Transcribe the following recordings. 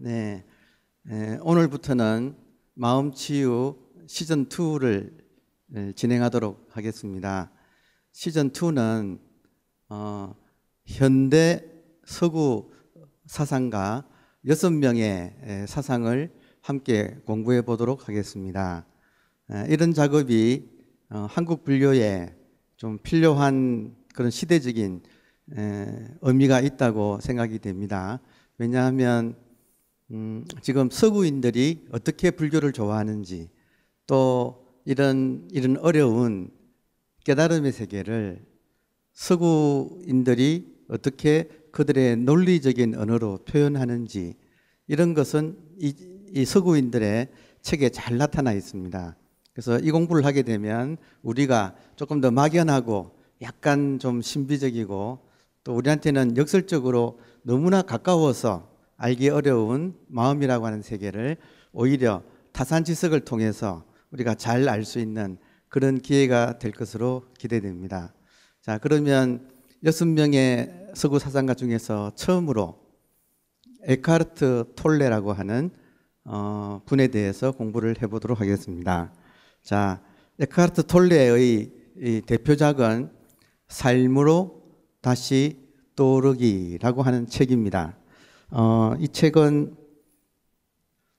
네. 에, 오늘부터는 마음 치유 시즌 2를 진행하도록 하겠습니다. 시즌 2는 어, 현대 서구 사상가 6명의 사상을 함께 공부해 보도록 하겠습니다. 이런 작업이 어, 한국 분류에 좀 필요한 그런 시대적인 의미가 있다고 생각이 됩니다. 왜냐하면 음, 지금 서구인들이 어떻게 불교를 좋아하는지 또 이런 이런 어려운 깨달음의 세계를 서구인들이 어떻게 그들의 논리적인 언어로 표현하는지 이런 것은 이, 이 서구인들의 책에 잘 나타나 있습니다. 그래서 이 공부를 하게 되면 우리가 조금 더 막연하고 약간 좀 신비적이고 또 우리한테는 역설적으로 너무나 가까워서 알기 어려운 마음이라고 하는 세계를 오히려 타산지석을 통해서 우리가 잘 알 수 있는 그런 기회가 될 것으로 기대됩니다. 자, 그러면 여섯 명의 서구 사상가 중에서 처음으로 에카르트 톨레라고 하는 어, 분에 대해서 공부를 해보도록 하겠습니다. 자, 에카르트 톨레의 대표작은 삶으로 다시 떠오르기라고 하는 책입니다. 어, 이 책은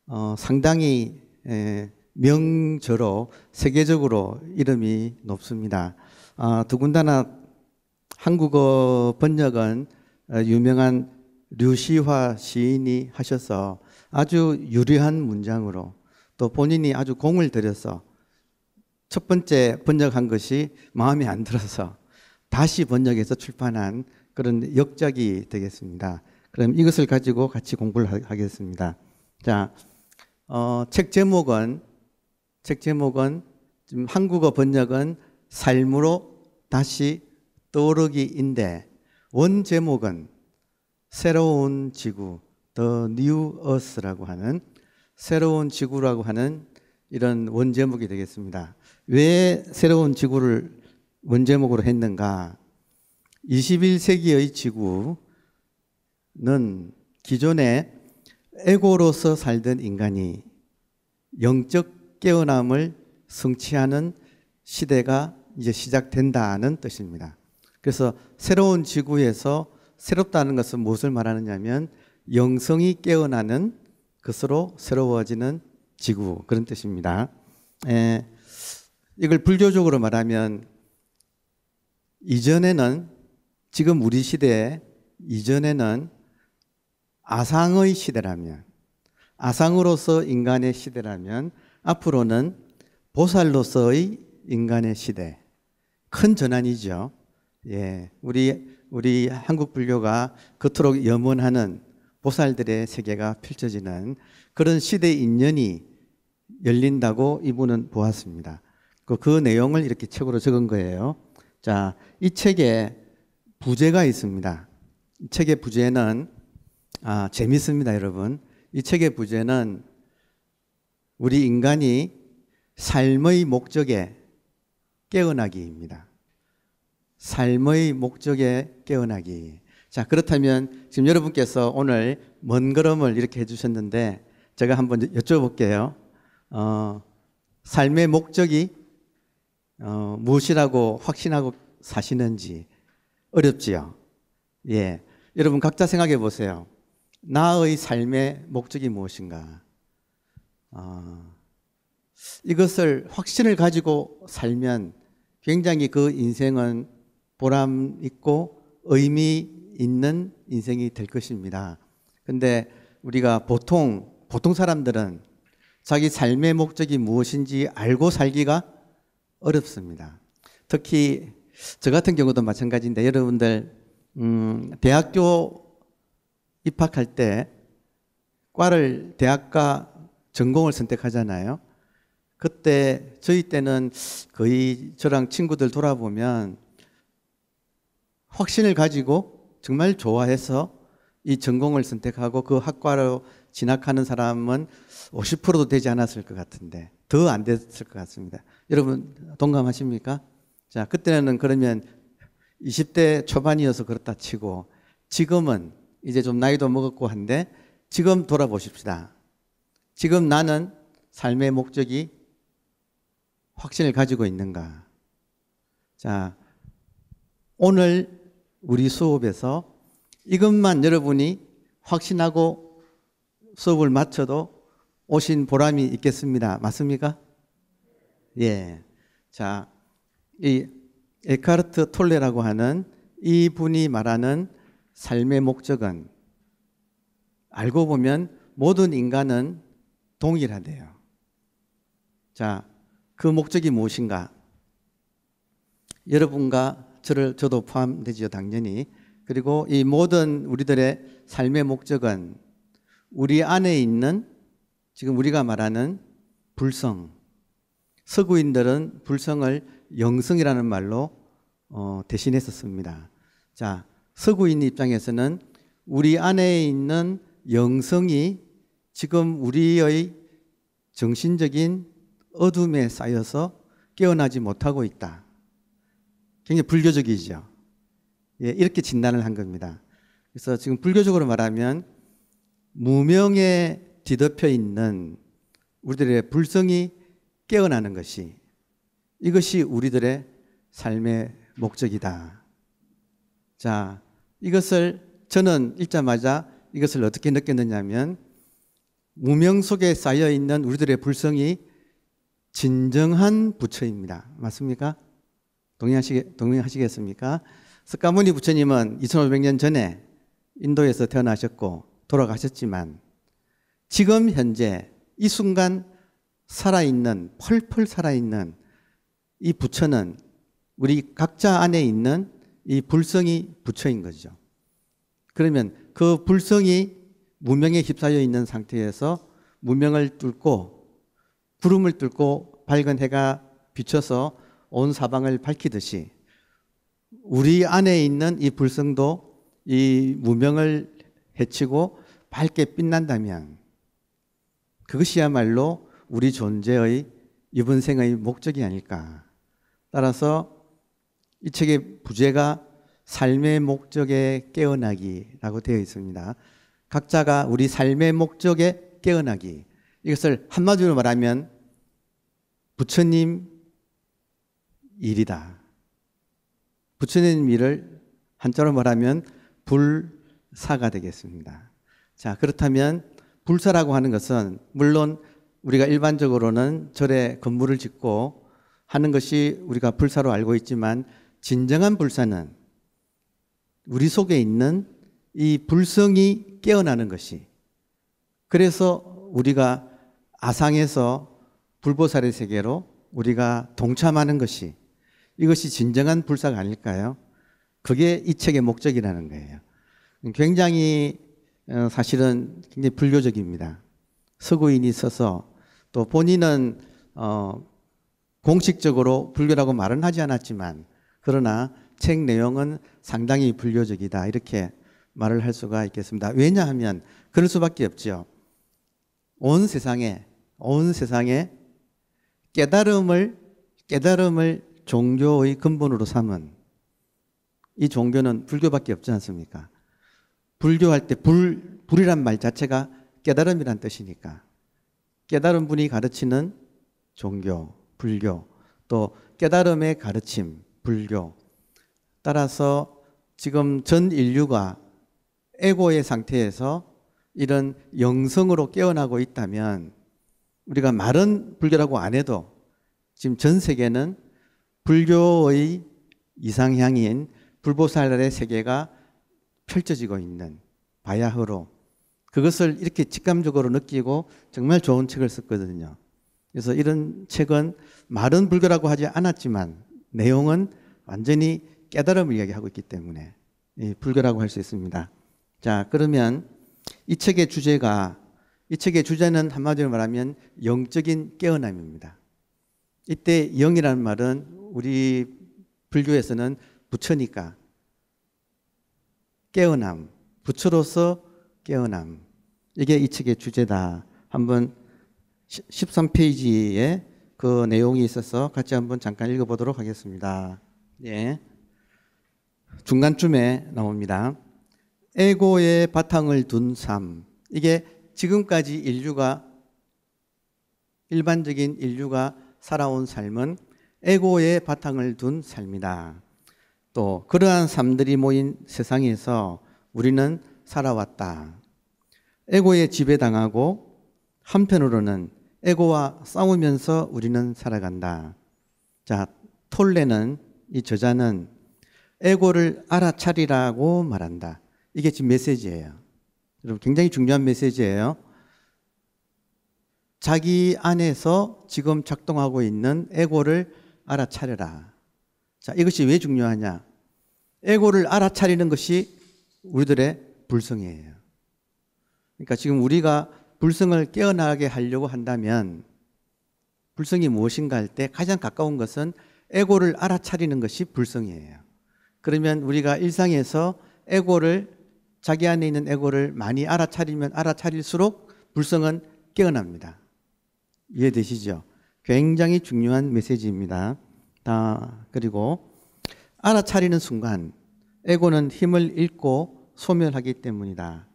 어, 상당히 에, 명저로 세계적으로 이름이 높습니다. 아, 더군다나 한국어 번역은 유명한 류시화 시인이 하셔서 아주 유리한 문장으로 또 본인이 아주 공을 들여서 첫 번째 번역한 것이 마음에 안 들어서 다시 번역해서 출판한 그런 역작이 되겠습니다. 그럼 이것을 가지고 같이 공부를 하, 겠습니다 자, 어, 책 제목은 책 제목은 지금 한국어 번역은 삶으로 다시 떠오르기인데 원 제목은 새로운 지구 The New Earth라고 하는 새로운 지구라고 하는 이런 원 제목이 되겠습니다. 왜 새로운 지구를 원 제목으로 했는가? 21세기의 지구, 는 기존의 에고로서 살던 인간이 영적 깨어남을 성취하는 시대가 이제 시작된다는 뜻입니다. 그래서 새로운 지구에서 새롭다는 것은 무엇을 말하느냐면 영성이 깨어나는 것으로 새로워지는 지구 그런 뜻입니다. 에, 예. 이걸 불교적으로 말하면 이전에는 지금 우리 시대에 이전에는 아상의 시대라면 아상으로서 인간의 시대라면 앞으로는 보살로서의 인간의 시대 큰 전환이죠. 예, 우리 우리 한국 불교가 그토록 염원하는 보살들의 세계가 펼쳐지는 그런 시대 인연이 열린다고 이분은 보았습니다. 그, 그 내용을 이렇게 책으로 적은 거예요. 자, 이 책에 부제가 있습니다. 이 책의 부제는 아, 재밌습니다, 여러분. 이 책의 부제는 우리 인간이 삶의 목적에 깨어나기입니다. 삶의 목적에 깨어나기. 자, 그렇다면 지금 여러분께서 오늘 먼 걸음을 이렇게 해주셨는데 제가 한번 여쭤볼게요. 어, 삶의 목적이 어, 무엇이라고 확신하고 사시는지 어렵지요. 예. 여러분 각자 생각해 보세요. 나의 삶의 목적이 무엇인가? 어, 이것을 확신을 가지고 살면 굉장히 그 인생은 보람 있고 의미 있는 인생이 될 것입니다. 근데 우리가 보통 보통 사람들은 자기 삶의 목적이 무엇인지 알고 살기가 어렵습니다. 특히 저 같은 경우도 마찬가지인데 여러분들 음, 대학교 입학할 때 과를 대학과 전공을 선택하잖아요. 그때 저희 때는 거의 저랑 친구들 돌아보면 확신을 가지고 정말 좋아해서 이 전공을 선택하고 그 학과로 진학하는 사람은 50%도 되지 않았을 것 같은데 더 안 됐을 것 같습니다. 여러분 동감하십니까? 자, 그때는 그러면 20대 초반이어서 그렇다 치고 지금은 이제 좀 나이도 먹었고 한데 지금 돌아보십시다. 지금 나는 삶의 목적이 확신을 가지고 있는가? 자, 오늘 우리 수업에서 이것만 여러분이 확신하고 수업을 마쳐도 오신 보람이 있겠습니다. 맞습니까? 예. 자, 이 에카르트 톨레라고 하는 이분이 말하는 삶의 목적은 알고 보면 모든 인간은 동일하대요. 자, 그 목적이 무엇인가? 여러분과 저를 저도 포함되지 당연히. 그리고 이 모든 우리들의 삶의 목적은 우리 안에 있는 지금 우리가 말하는 불성. 서구인들은 불성을 영성이라는 말로 어, 대신했었습니다. 자, 서구인 입장에서는 우리 안에 있는 영성이 지금 우리의 정신적인 어둠에 쌓여서 깨어나지 못하고 있다. 굉장히 불교적이죠. 예, 이렇게 진단을 한 겁니다. 그래서 지금 불교적으로 말하면 무명에 뒤덮여 있는 우리들의 불성이 깨어나는 것이 이것이 우리들의 삶의 목적이다. 자, 이것을 저는 읽자마자 이것을 어떻게 느꼈느냐면 무명 속에 쌓여 있는 우리들의 불성이 진정한 부처입니다. 맞습니까? 동의하시, 동의하시겠습니까? 석가모니 부처님은 2500년 전에 인도에서 태어나셨고 돌아가셨지만 지금 현재 이 순간 살아있는 펄펄 살아있는 이 부처는 우리 각자 안에 있는 이 불성이 부처인 거죠. 그러면 그 불성이 무명에 휩싸여 있는 상태에서 무명을 뚫고 구름을 뚫고 밝은 해가 비춰서 온 사방을 밝히듯이 우리 안에 있는 이 불성도 이 무명을 해치고 밝게 빛난다면 그것이야말로 우리 존재의 이번 생의 목적이 아닐까. 따라서 이 책의 부제가 삶의 목적에 깨어나기라고 되어 있습니다. 각자가 우리 삶의 목적에 깨어나기. 이것을 한마디로 말하면 부처님 일이다. 부처님 일을 한자로 말하면 불사가 되겠습니다. 자, 그렇다면 불사라고 하는 것은 물론 우리가 일반적으로는 절에 건물을 짓고 하는 것이 우리가 불사로 알고 있지만 진정한 불사는 우리 속에 있는 이 불성이 깨어나는 것이 그래서 우리가 아상에서 불보살의 세계로 우리가 동참하는 것이 이것이 진정한 불사가 아닐까요? 그게 이 책의 목적이라는 거예요. 굉장히 어, 사실은 굉장히 불교적입니다. 서구인이 있어서 또 본인은 어, 공식적으로 불교라고 말은 하지 않았지만 그러나 책 내용은 상당히 불교적이다. 이렇게 말을 할 수가 있겠습니다. 왜냐하면 그럴 수밖에 없지요. 온 세상에 온 세상에 깨달음을 깨달음을 종교의 근본으로 삼은 이 종교는 불교밖에 없지 않습니까? 불교할 때 불, 불이란 말 자체가 깨달음이란 뜻이니까 깨달은 분이 가르치는 종교, 불교, 또 깨달음의 가르침, 불교. 따라서 지금 전 인류가 에고의 상태에서 이런 영성으로 깨어나고 있다면 우리가 말은 불교라고 안 해도 지금 전 세계는 불교의 이상향인 불보살날의 세계가 펼쳐지고 있는 바야흐로 그것을 이렇게 직감적으로 느끼고 정말 좋은 책을 썼거든요. 그래서 이런 책은 말은 불교라고 하지 않았지만 내용은 완전히 깨달음을 이야기하고 있기 때문에 예, 불교라고 할 수 있습니다. 자, 그러면 이 책의 주제가 이 책의 주제는 한마디로 말하면 영적인 깨어남입니다. 이때 영이라는 말은 우리 불교에서는 부처니까 깨어남, 부처로서 깨어남. 이게 이 책의 주제다. 한번 13페이지에 그 내용이 있어서 같이 한번 잠깐 읽어보도록 하겠습니다. 예. 중간쯤에 나옵니다. 에고의 바탕을 둔 삶. 이게 지금까지 인류가 일반적인 인류가 살아온 삶은 에고의 바탕을 둔 삶이다. 또 그러한 삶들이 모인 세상에서 우리는 살아왔다. 에고에 지배당하고 한편으로는 에고와 싸우면서 우리는 살아간다. 자, 톨레는 이 저자는 에고를 알아차리라고 말한다. 이게 지금 메시지예요. 여러분 굉장히 중요한 메시지예요. 자기 안에서 지금 작동하고 있는 에고를 알아차려라. 자, 이것이 왜 중요하냐? 에고를 알아차리는 것이 우리들의 불성이에요. 그러니까 지금 우리가 불성을 깨어나게 하려고 한다면 불성이 무엇인가 할 때 가장 가까운 것은 에고를 알아차리는 것이 불성이에요. 그러면 우리가 일상에서 에고를 자기 안에 있는 에고를 많이 알아차리면 알아차릴수록 불성은 깨어납니다. 이해되시죠? 굉장히 중요한 메시지입니다. 아, 그리고 알아차리는 순간 에고는 힘을 잃고 소멸하기 때문이다.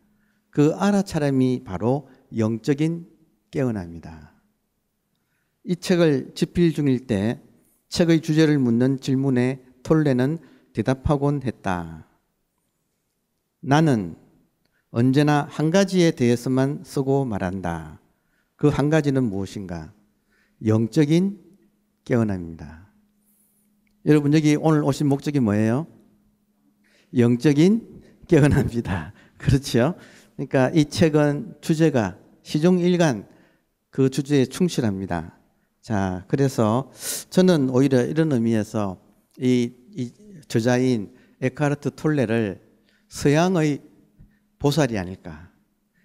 그 알아차림이 바로 영적인 깨어납니다. 이 책을 집필 중일 때 책의 주제를 묻는 질문에 톨레는 대답하곤 했다. 나는 언제나 한 가지에 대해서만 쓰고 말한다. 그 한 가지는 무엇인가? 영적인 깨어남입니다. 여러분, 여기 오늘 오신 목적이 뭐예요? 영적인 깨어납니다. 그렇죠? 그러니까 이 책은 주제가 시종 일관 그 주제에 충실합니다. 자, 그래서 저는 오히려 이런 의미에서 이, 이 저자인 에카르트 톨레를 서양의 보살이 아닐까.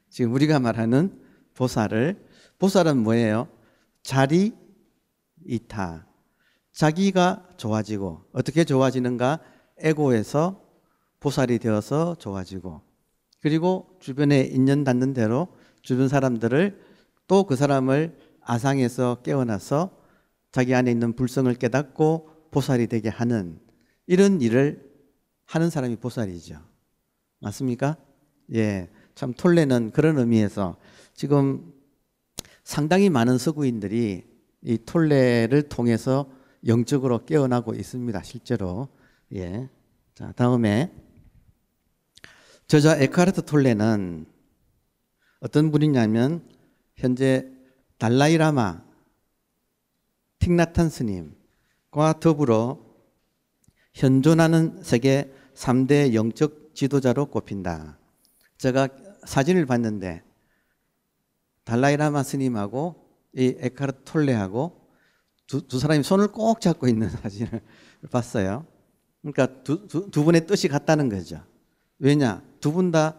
지금 우리가 말하는 보살을 보살은 뭐예요? 자리 이타. 자기가 좋아지고 어떻게 좋아지는가? 에고에서 보살이 되어서 좋아지고 그리고 주변에 인연 닿는 대로 주변 사람들을 또 그 사람을 아상에서 깨어나서 자기 안에 있는 불성을 깨닫고 보살이 되게 하는 이런 일을 하는 사람이 보살이죠. 맞습니까? 예. 참 톨레는 그런 의미에서 지금 상당히 많은 서구인들이 이 톨레를 통해서 영적으로 깨어나고 있습니다. 실제로. 예. 자, 다음에 저자 에카르트 톨레는 어떤 분이냐면 현재 달라이라마 틱나탄 스님과 더불어 현존하는 세계 3대 영적 지도자로 꼽힌다. 제가 사진을 봤는데 달라이라마 스님하고 이 에카르 톨레하고 두, 두 사람이 손을 꼭 잡고 있는 사진을 봤어요. 그러니까 두, 두, 두 분의 뜻이 같다는 거죠. 왜냐? 두 분 다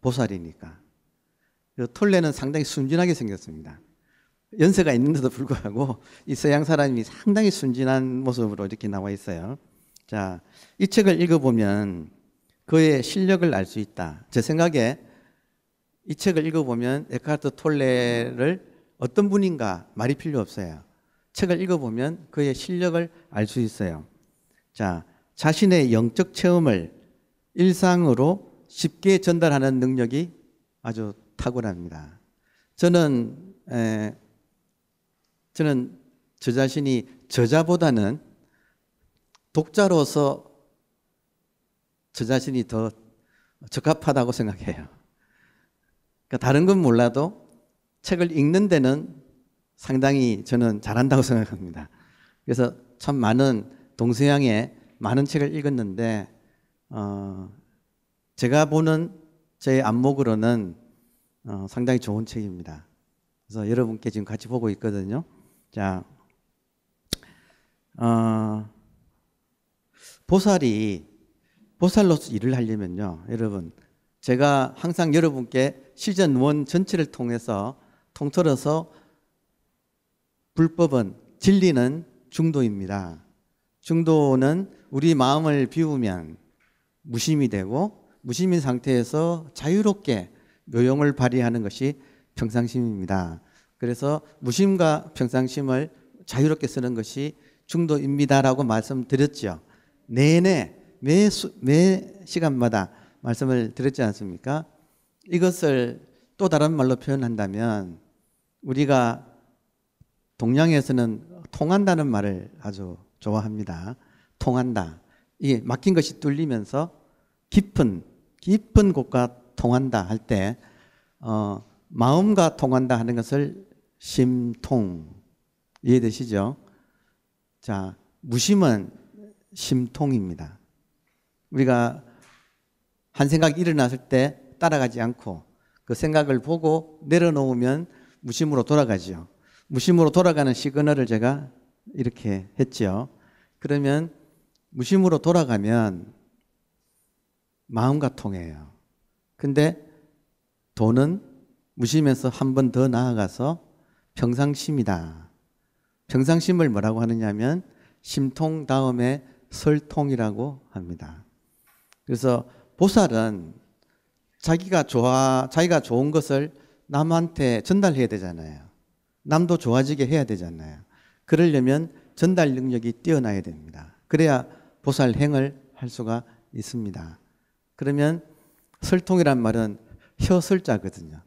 보살이니까. 톨레는 상당히 순진하게 생겼습니다. 연세가 있는데도 불구하고 이 서양 사람이 상당히 순진한 모습으로 이렇게 나와 있어요. 자, 이 책을 읽어보면 그의 실력을 알 수 있다. 제 생각에 이 책을 읽어보면 에카르트 톨레를 어떤 분인가 말이 필요 없어요. 책을 읽어보면 그의 실력을 알 수 있어요. 자, 자신의 영적 체험을 일상으로 쉽게 전달하는 능력이 아주 탁월합니다. 저는 에, 저는 저 자신이 저자보다는 독자로서 저 자신이 더 적합하다고 생각해요. 그러니까 다른 건 몰라도 책을 읽는 데는 상당히 저는 잘한다고 생각합니다. 그래서 참 많은 동서양의 많은 책을 읽었는데 어, 제가 보는 제 안목으로는 어, 상당히 좋은 책입니다. 그래서 여러분께 지금 같이 보고 있거든요. 자, 어, 보살이 보살로서 일을 하려면요, 여러분 제가 항상 여러분께 실전 원 전체를 통해서 통틀어서 불법은 진리는 중도입니다. 중도는 우리 마음을 비우면 무심이 되고 무심인 상태에서 자유롭게 요용을 발휘하는 것이 평상심입니다. 그래서 무심과 평상심을 자유롭게 쓰는 것이 중도입니다라고 말씀드렸죠. 내내 매, 수, 매 시간마다 말씀을 드렸지 않습니까? 이것을 또 다른 말로 표현한다면 우리가 동양에서는 통한다는 말을 아주 좋아합니다. 통한다. 이게 막힌 것이 뚫리면서 깊은 깊은 곳과 통한다 할때 어, 마음과 통한다 하는 것을 심통 이해되시죠? 자 무심은 심통입니다. 우리가 한 생각이 일어났을 때 따라가지 않고 그 생각을 보고 내려놓으면 무심으로 돌아가지요. 무심으로 돌아가는 시그널을 제가 이렇게 했지요. 그러면 무심으로 돌아가면 마음과 통해요. 근데 돈은 무심면서한 번 더 나아가서 평상심이다. 평상심을 뭐라고 하느냐면 심통 다음에 설통이라고 합니다. 그래서 보살은 자기가 좋아 자기가 좋은 것을 남한테 전달해야 되잖아요. 남도 좋아지게 해야 되잖아요. 그러려면 전달 능력이 뛰어나야 됩니다. 그래야 보살 행을 할 수가 있습니다. 그러면 설통이란 말은 혀 설자거든요.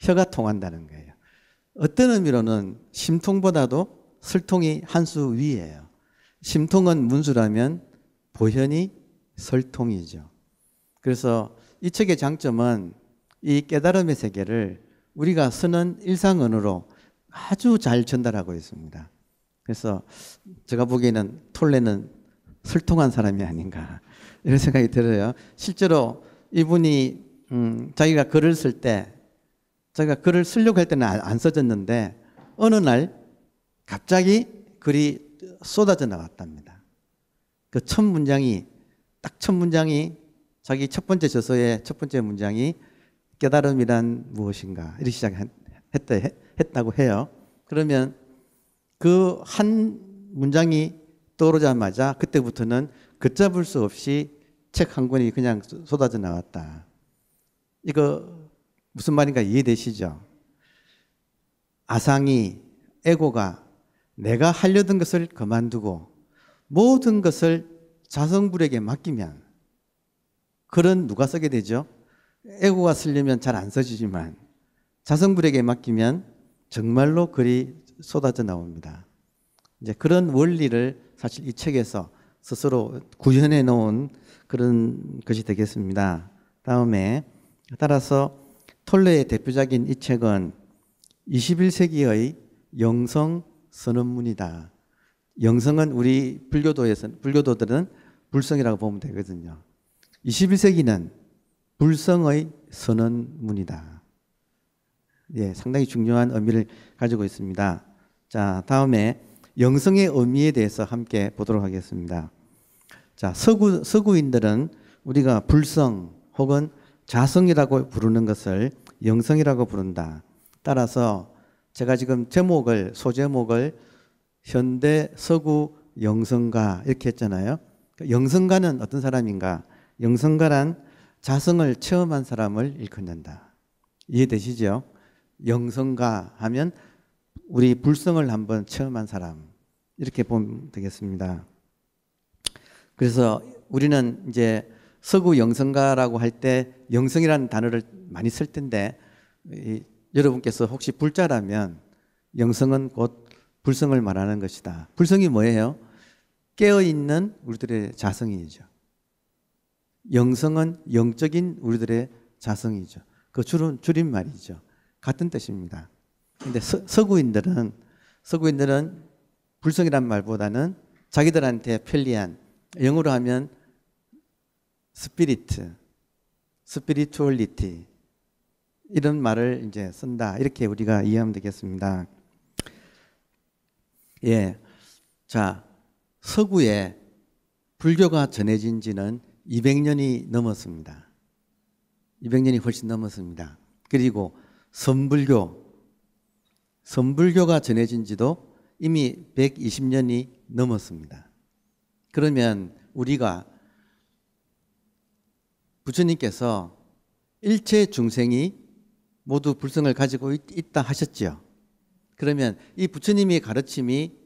혀가 통한다는 거예요. 어떤 의미로는 심통보다도 설통이 한 수 위에요. 심통은 문수라면 보현이 설통이죠. 그래서 이 책의 장점은 이 깨달음의 세계를 우리가 쓰는 일상언어로 아주 잘 전달하고 있습니다. 그래서 제가 보기에는 톨레는 설통한 사람이 아닌가 이런 생각이 들어요. 실제로 이분이 음, 자기가 글을 쓸때 자기가 글을 쓰려고 할 때는 안 써졌는데 어느 날 갑자기 글이 쏟아져 나왔답니다. 그 첫 문장이 딱 첫 문장이 자기 첫 번째 저서의 첫 번째 문장이 깨달음이란 무엇인가 이렇게 시작했다 했다고 해요. 그러면 그 한 문장이 떠오르자마자 그때부터는 걷잡을 수 없이 책한 권이 그냥 쏟아져 나왔다. 이거 무슨 말인가 이해되시죠? 아상이 에고가 내가 하려던 것을 그만두고 모든 것을 자성불에게 맡기면 글은 누가 쓰게 되죠? 에고가 쓰려면 잘 안 써지지만 자성불에게 맡기면 정말로 글이 쏟아져 나옵니다. 이제 그런 원리를 사실 이 책에서 스스로 구현해 놓은 그런 것이 되겠습니다. 다음에 따라서 톨레의 대표작인 이 책은 21세기의 영성 선언문이다. 영성은 우리 불교도에서 불교도들은 불성이라고 보면 되거든요. 21세기는 불성의 선언문이다. 예, 상당히 중요한 의미를 가지고 있습니다. 자, 다음에 영성의 의미에 대해서 함께 보도록 하겠습니다. 자, 서구, 서구인들은 우리가 불성 혹은 자성이라고 부르는 것을 영성이라고 부른다. 따라서 제가 지금 제목을, 소제목을 현대 서구 영성가 이렇게 했잖아요. 그러니까 영성가는 어떤 사람인가? 영성가란 자성을 체험한 사람을 일컫는다. 이해되시죠? 영성가 하면 우리 불성을 한번 체험한 사람. 이렇게 보면 되겠습니다. 그래서 우리는 이제 서구 영성가라고 할 때 영성이라는 단어를 많이 쓸 텐데 이, 여러분께서 혹시 불자라면 영성은 곧 불성을 말하는 것이다. 불성이 뭐예요? 깨어 있는 우리들의 자성이죠. 영성은 영적인 우리들의 자성이죠. 그 줄은 줄임말이죠. 같은 뜻입니다. 근데 서, 구인들은 서구인들은 불성이란 말보다는 자기들한테 편리한 영어로 하면 스피릿 스피리투얼리티 이런 말을 이제 쓴다. 이렇게 우리가 이해하면 되겠습니다. 예. 자, 서구에 불교가 전해진 지는 200년이 넘었습니다. 200년이 훨씬 넘었습니다. 그리고 선불교, 선불교가 전해진 지도 이미 120년이 넘었습니다. 그러면 우리가 부처님께서 일체 중생이 모두 불성을 가지고 있다 하셨지요. 그러면 이 부처님의 가르침이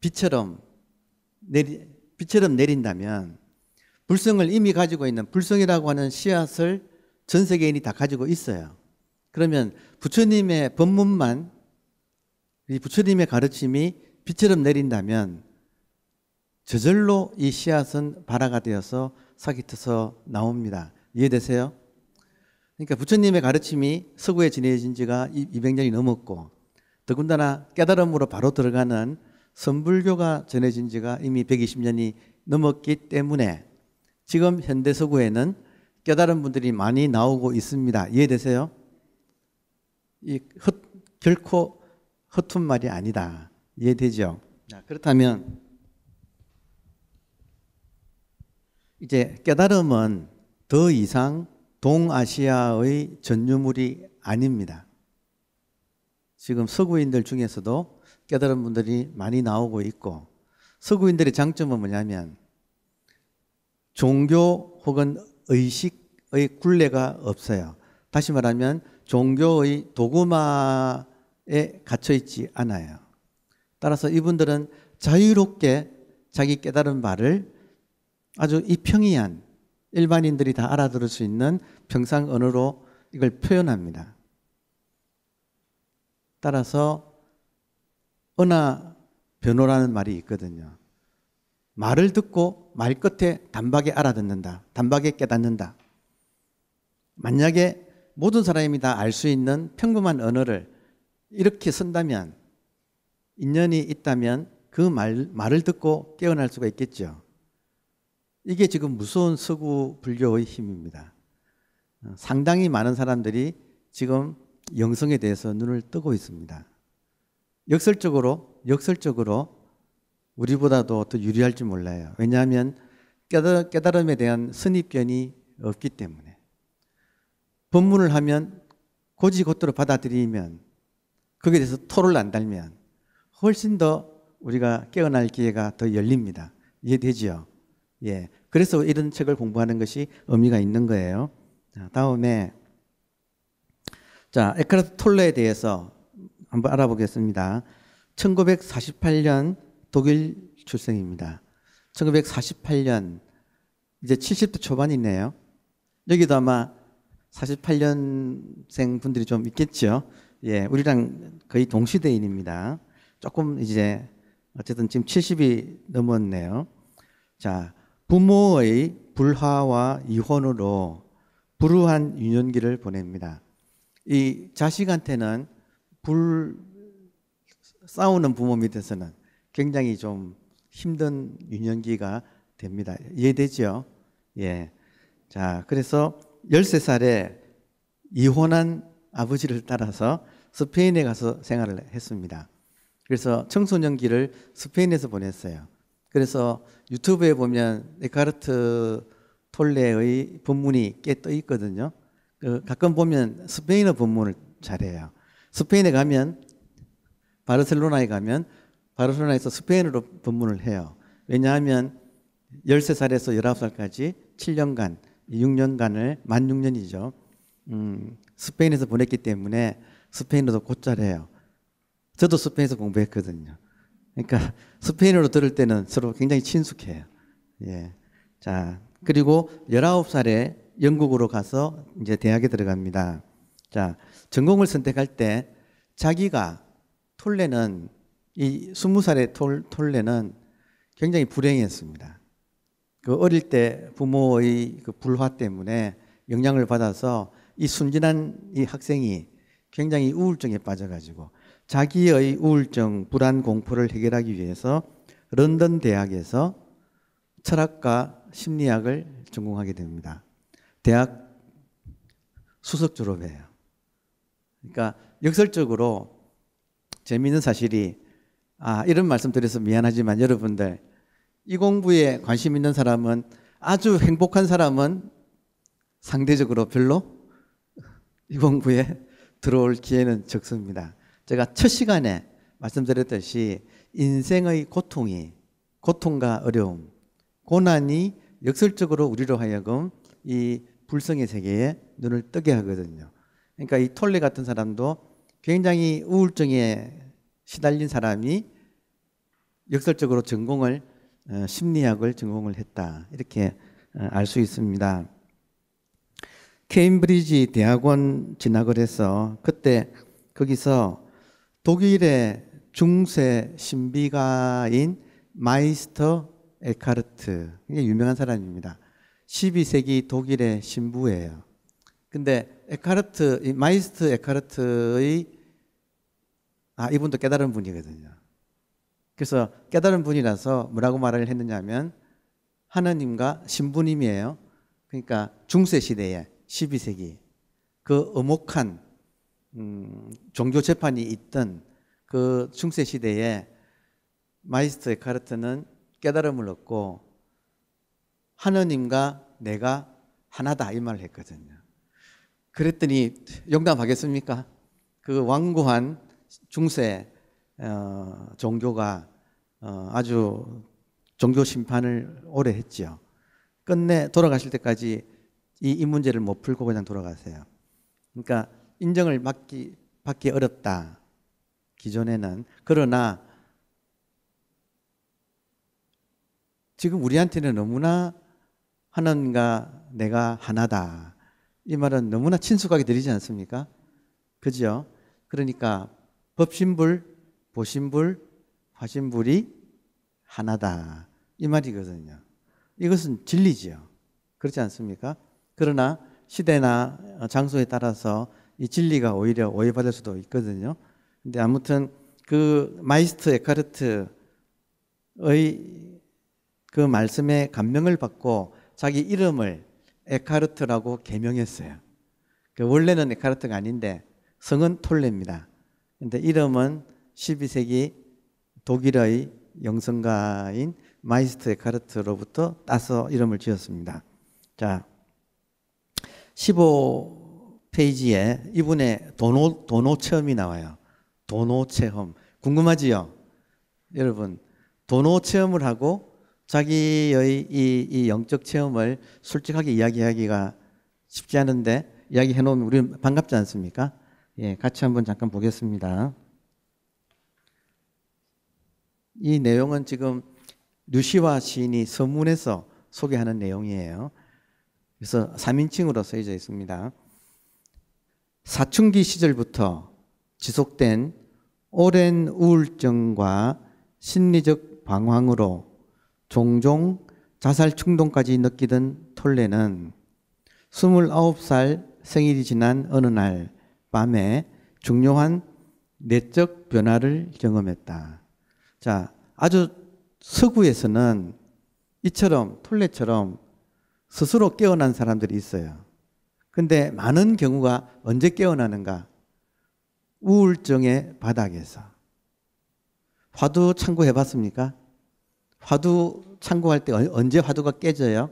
빛처럼 내리, 비처럼 내린다면 불성을 이미 가지고 있는 불성이라고 하는 씨앗을 전 세계인이 다 가지고 있어요. 그러면 부처님의 법문만 이 부처님의 가르침이 빛처럼 내린다면 저절로 이 씨앗은 발아가 되어서 사기트서 나옵니다. 이해되세요? 그러니까 부처님의 가르침이 서구에 지내진 지가 200년이 넘었고 더군다나 깨달음으로 바로 들어가는 선불교가 전해진 지가 이미 120년이 넘었기 때문에 지금 현대 서구에는 깨달은 분들이 많이 나오고 있습니다. 이해되세요? 이 헛, 결코 허튼 말이 아니다. 이해되죠? 그렇다면 이제 깨달음은 더 이상 동아시아의 전유물이 아닙니다. 지금 서구인들 중에서도 깨달은 분들이 많이 나오고 있고 서구인들의 장점은 뭐냐면 종교 혹은 의식의 굴레가 없어요. 다시 말하면 종교의 도구마에 갇혀 있지 않아요. 따라서 이분들은 자유롭게 자기 깨달은 바를 아주 이평이한 일반인들이 다 알아들을 수 있는 평상 언어로 이걸 표현합니다. 따라서 은하 변호라는 말이 있거든요. 말을 듣고 말 끝에 단박에 알아듣는다. 단박에 깨닫는다. 만약에 모든 사람이 다 알 수 있는 평범한 언어를 이렇게 쓴다면 인연이 있다면 그 말, 말을 듣고 깨어날 수가 있겠죠. 이게 지금 무서운 서구 불교의 힘입니다. 어, 상당히 많은 사람들이 지금 영성에 대해서 눈을 뜨고 있습니다. 역설적으로 역설적으로 우리보다도 더 유리할지 몰라요. 왜냐하면 깨달음에 대한 선입견이 없기 때문에 법문을 하면 고지곧대로 받아들이면 거기에 대해서 토를 안 달면 훨씬 더 우리가 깨어날 기회가 더 열립니다. 이해되지요? 예. 그래서 이런 책을 공부하는 것이 의미가 있는 거예요. 자, 다음에 자, 에크라트 톨레에 대해서 한번 알아보겠습니다. 1948년 독일 출생입니다. 1948년 이제 70대 초반이네요. 여기도 아마 48년생 분들이 좀 있겠죠. 예, 우리랑 거의 동시대인입니다. 조금 이제 어쨌든 지금 70이 넘었네요. 자, 부모의 불화와 이혼으로 불우한 유년기를 보냅니다. 이 자식한테는 불 싸우는 부모 밑에서는 굉장히 좀 힘든 유년기가 됩니다. 이해되죠? 예. 자, 그래서 13살에 이혼한 아버지를 따라서 스페인에 가서 생활을 했습니다. 그래서 청소년기를 스페인에서 보냈어요. 그래서 유튜브에 보면 에카르트 톨레의 본문이 꽤 떠 있거든요. 그 가끔 보면 스페인어 본문을 잘해요. 스페인에 가면 바르셀로나에 가면 바르셀로나에서 스페인어로 본문을 해요. 왜냐하면 13살에서 19살까지 7년간, 6년간을 만 6년이죠. 음, 스페인에서 보냈기 때문에 스페인어도 곧잘해요. 저도 스페인에서 공부했거든요. 그러니까 스페인어로 들을 때는 서로 굉장히 친숙해요. 예. 자, 그리고 19살에 영국으로 가서 이제 대학에 들어갑니다. 자, 전공을 선택할 때 자기가 톨레는 이 20살의 톨, 톨레는 굉장히 불행했습니다. 그 어릴 때 부모의 그 불화 때문에 영향을 받아서 이 순진한 이 학생이 굉장히 우울증에 빠져가지고 자기의 우울증, 불안, 공포를 해결하기 위해서 런던 대학에서 철학과 심리학을 전공하게 됩니다. 대학 수석 졸업이에요. 그러니까 역설적으로 재미있는 사실이 아, 이런 말씀 드려서 미안하지만 여러분들 이 공부에 관심 있는 사람은 아주 행복한 사람은 상대적으로 별로 이 공부에 들어올 기회는 적습니다. 제가 첫 시간에 말씀드렸듯이 인생의 고통이 고통과 어려움, 고난이 역설적으로 우리로 하여금 이 불성의 세계에 눈을 뜨게 하거든요. 그러니까 이 톨레 같은 사람도 굉장히 우울증에 시달린 사람이 역설적으로 전공을 어, 심리학을 전공을 했다 이렇게 어, 알수 있습니다. 케임브리지 대학원 진학을 해서 그때 거기서 독일의 중세 신비가인 마이스터 에카르트 이게 유명한 사람입니다. 12세기 독일의 신부예요. 근데 에카르트 마이스터 에카르트의 아 이분도 깨달은 분이거든요. 그래서 깨달은 분이라서 뭐라고 말을 했느냐면 하느님과 신부님이에요. 그러니까 중세 시대에 12세기 그 어목한 음, 종교 재판이 있던 그 중세 시대에 마이스터 에카르트는 깨달음을 얻고 하느님과 내가 하나다 이 말을 했거든요. 그랬더니 용납하겠습니까? 그 완고한 중세 어, 종교가 어, 아주 종교 심판을 오래 했지요. 끝내 돌아가실 때까지 이, 이 문제를 못 풀고 그냥 돌아가세요. 그러니까 인정을 받기, 받기 어렵다. 기존에는. 그러나 지금 우리한테는 너무나 하나님과 내가 하나다. 이 말은 너무나 친숙하게 들리지 않습니까? 그죠? 그러니까 법신불, 보신불, 화신불이 하나다. 이 말이거든요. 이것은 진리지요. 그렇지 않습니까? 그러나 시대나 장소에 따라서 이 진리가 오히려 오해받을 수도 있거든요. 근데 아무튼 그 마이스트 에카르트의 그 말씀에 감명을 받고 자기 이름을 에카르트라고 개명했어요. 그 원래는 에카르트가 아닌데 성은 톨레입니다. 근데 이름은 12세기 독일의 영성가인 마이스트 에카르트로부터 따서 이름을 지었습니다. 자, 15 페이지에 이분의 도노, 도노 체험이 나와요. 도노 체험. 궁금하지요? 여러분, 도노 체험을 하고 자기의 이, 이 영적 체험을 솔직하게 이야기하기가 쉽지 않은데 이야기해 놓으면 우리는 반갑지 않습니까? 예, 같이 한번 잠깐 보겠습니다. 이 내용은 지금 류시와 시인이 서문에서 소개하는 내용이에요. 그래서 3인칭으로 쓰여져 있습니다. 사춘기 시절부터 지속된 오랜 우울증과 심리적 방황으로 종종 자살 충동까지 느끼던 톨레는 29살 생일이 지난 어느 날 밤에 중요한 내적 변화를 경험했다. 자, 아주 서구에서는 이처럼 톨레처럼 스스로 깨어난 사람들이 있어요. 근데 많은 경우가 언제 깨어나는가? 우울증의 바닥에서. 화두 참고해 봤습니까? 화두 참고할 때 언제 화두가 깨져요?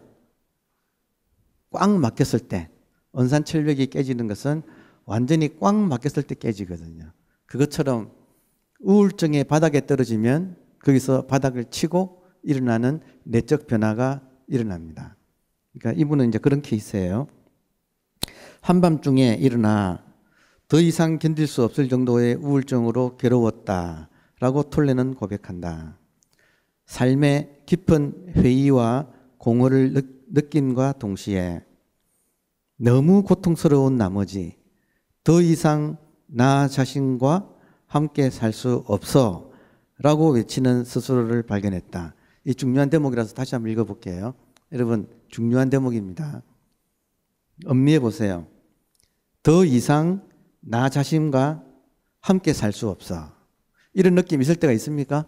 꽉 막혔을 때. 언산철벽이 깨지는 것은 완전히 꽉 막혔을 때 깨지거든요. 그것처럼 우울증의 바닥에 떨어지면 거기서 바닥을 치고 일어나는 내적 변화가 일어납니다. 그러니까 이분은 이제 그런 케이스예요. 한밤중에 일어나 더 이상 견딜 수 없을 정도의 우울증으로 괴로웠다. 라고 톨레는 고백한다. 삶의 깊은 회의와 공허를 느낀과 동시에 너무 고통스러운 나머지 더 이상 나 자신과 함께 살 수 없어 라고 외치는 스스로를 발견했다. 이 중요한 대목이라서 다시 한번 읽어볼게요. 여러분, 중요한 대목입니다. 엄미해 보세요. 더 이상 나 자신과 함께 살 수 없어. 이런 느낌 있을 때가 있습니까?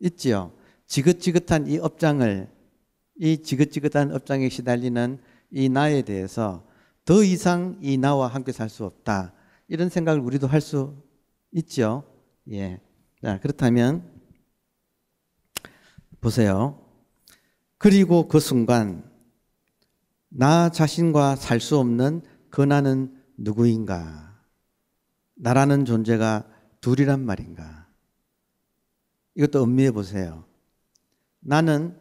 있지요. 지긋지긋한 이 업장을, 이 지긋지긋한 업장에 시달리는 이 나에 대해서 더 이상 이 나와 함께 살 수 없다. 이런 생각을 우리도 할 수 있죠. 예. 자, 그렇다면, 보세요. 그리고 그 순간, 나 자신과 살 수 없는 그나는 누구인가? 나라는 존재가 둘이란 말인가? 이것도 음미해 보세요. 나는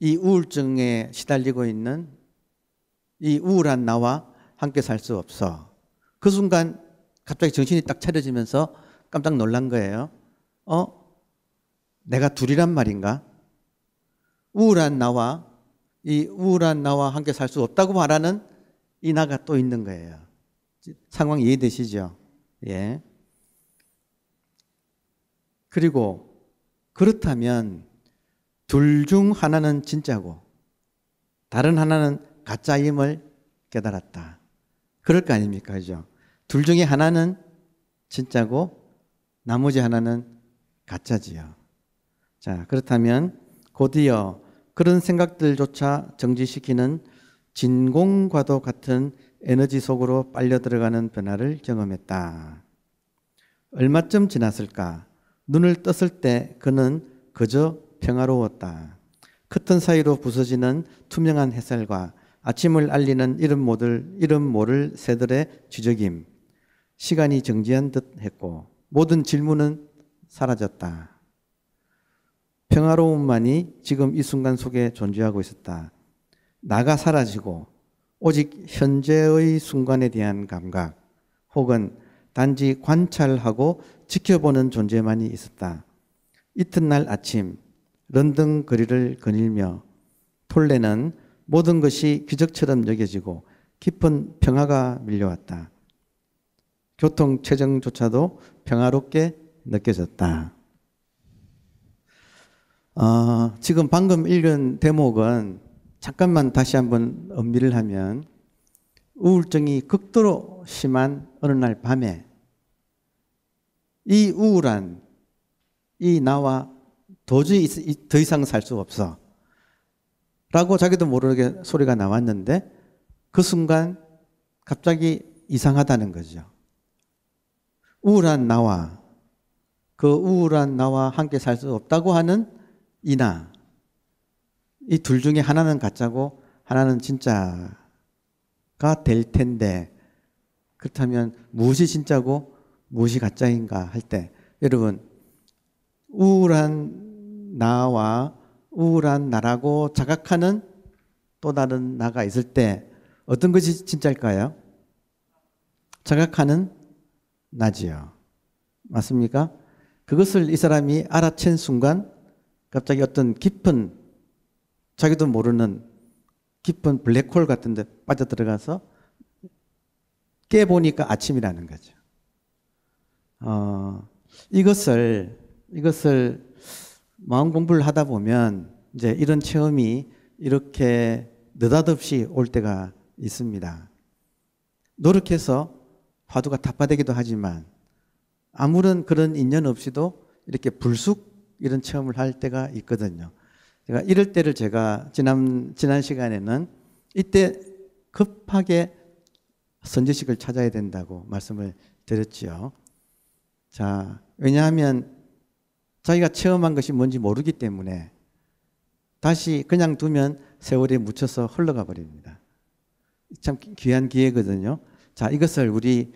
이 우울증에 시달리고 있는 이 우울한 나와 함께 살 수 없어. 그 순간 갑자기 정신이 딱 차려지면서 깜짝 놀란 거예요. 어? 내가 둘이란 말인가? 우울한 나와 이 우울한 나와 함께 살 수 없다고 말하는 이 나가 또 있는 거예요. 상황 이해되시죠? 예. 그리고 그렇다면 둘 중 하나는 진짜고 다른 하나는 가짜임을 깨달았다. 그럴 거 아닙니까? 그죠? 둘 중에 하나는 진짜고 나머지 하나는 가짜지요. 자, 그렇다면 곧이어 그런 생각들조차 정지시키는 진공과도 같은 에너지 속으로 빨려 들어가는 변화를 경험했다. 얼마쯤 지났을까? 눈을 떴을 때 그는 그저 평화로웠다. 커튼 사이로 부서지는 투명한 햇살과 아침을 알리는 이름 모를, 이름 모를 새들의 지적임. 시간이 정지한 듯 했고, 모든 질문은 사라졌다. 평화로움만이 지금 이 순간 속에 존재하고 있었다. 나가 사라지고 오직 현재의 순간에 대한 감각 혹은 단지 관찰하고 지켜보는 존재만이 있었다. 이튿날 아침 런던 거리를 거닐며 톨레는 모든 것이 기적처럼 여겨지고 깊은 평화가 밀려왔다. 교통 체증조차도 평화롭게 느껴졌다. 어, 지금 방금 읽은 대목은 잠깐만 다시 한 번 엄밀을 하면 우울증이 극도로 심한 어느 날 밤에 이 우울한 이 나와 도저히 더 이상 살 수 없어 라고 자기도 모르게 소리가 나왔는데 그 순간 갑자기 이상하다는 거죠. 우울한 나와 그 우울한 나와 함께 살 수 없다고 하는 이나 이둘 중에 하나는 가짜고 하나는 진짜가 될 텐데 그렇다면 무엇이 진짜고 무엇이 가짜인가 할 때 여러분 우울한 나와 우울한 나라고 자각하는 또 다른 나가 있을 때 어떤 것이 진짜일까요? 자각하는 나지요. 맞습니까? 그것을 이 사람이 알아챈 순간 갑자기 어떤 깊은 자기도 모르는 깊은 블랙홀 같은 데 빠져들어가서 깨보니까 아침이라는 거죠. 어, 이것을, 이것을 마음 공부를 하다 보면 이제 이런 체험이 이렇게 느닷없이 올 때가 있습니다. 노력해서 화두가 답화되기도 하지만 아무런 그런 인연 없이도 이렇게 불쑥 이런 체험을 할 때가 있거든요. 제가 이럴 때를 제가 지난, 지난 시간에는 이때 급하게 선지식을 찾아야 된다고 말씀을 드렸지요. 자, 왜냐하면 자기가 체험한 것이 뭔지 모르기 때문에 다시 그냥 두면 세월에 묻혀서 흘러가 버립니다. 참 귀한 기회거든요. 자, 이것을 우리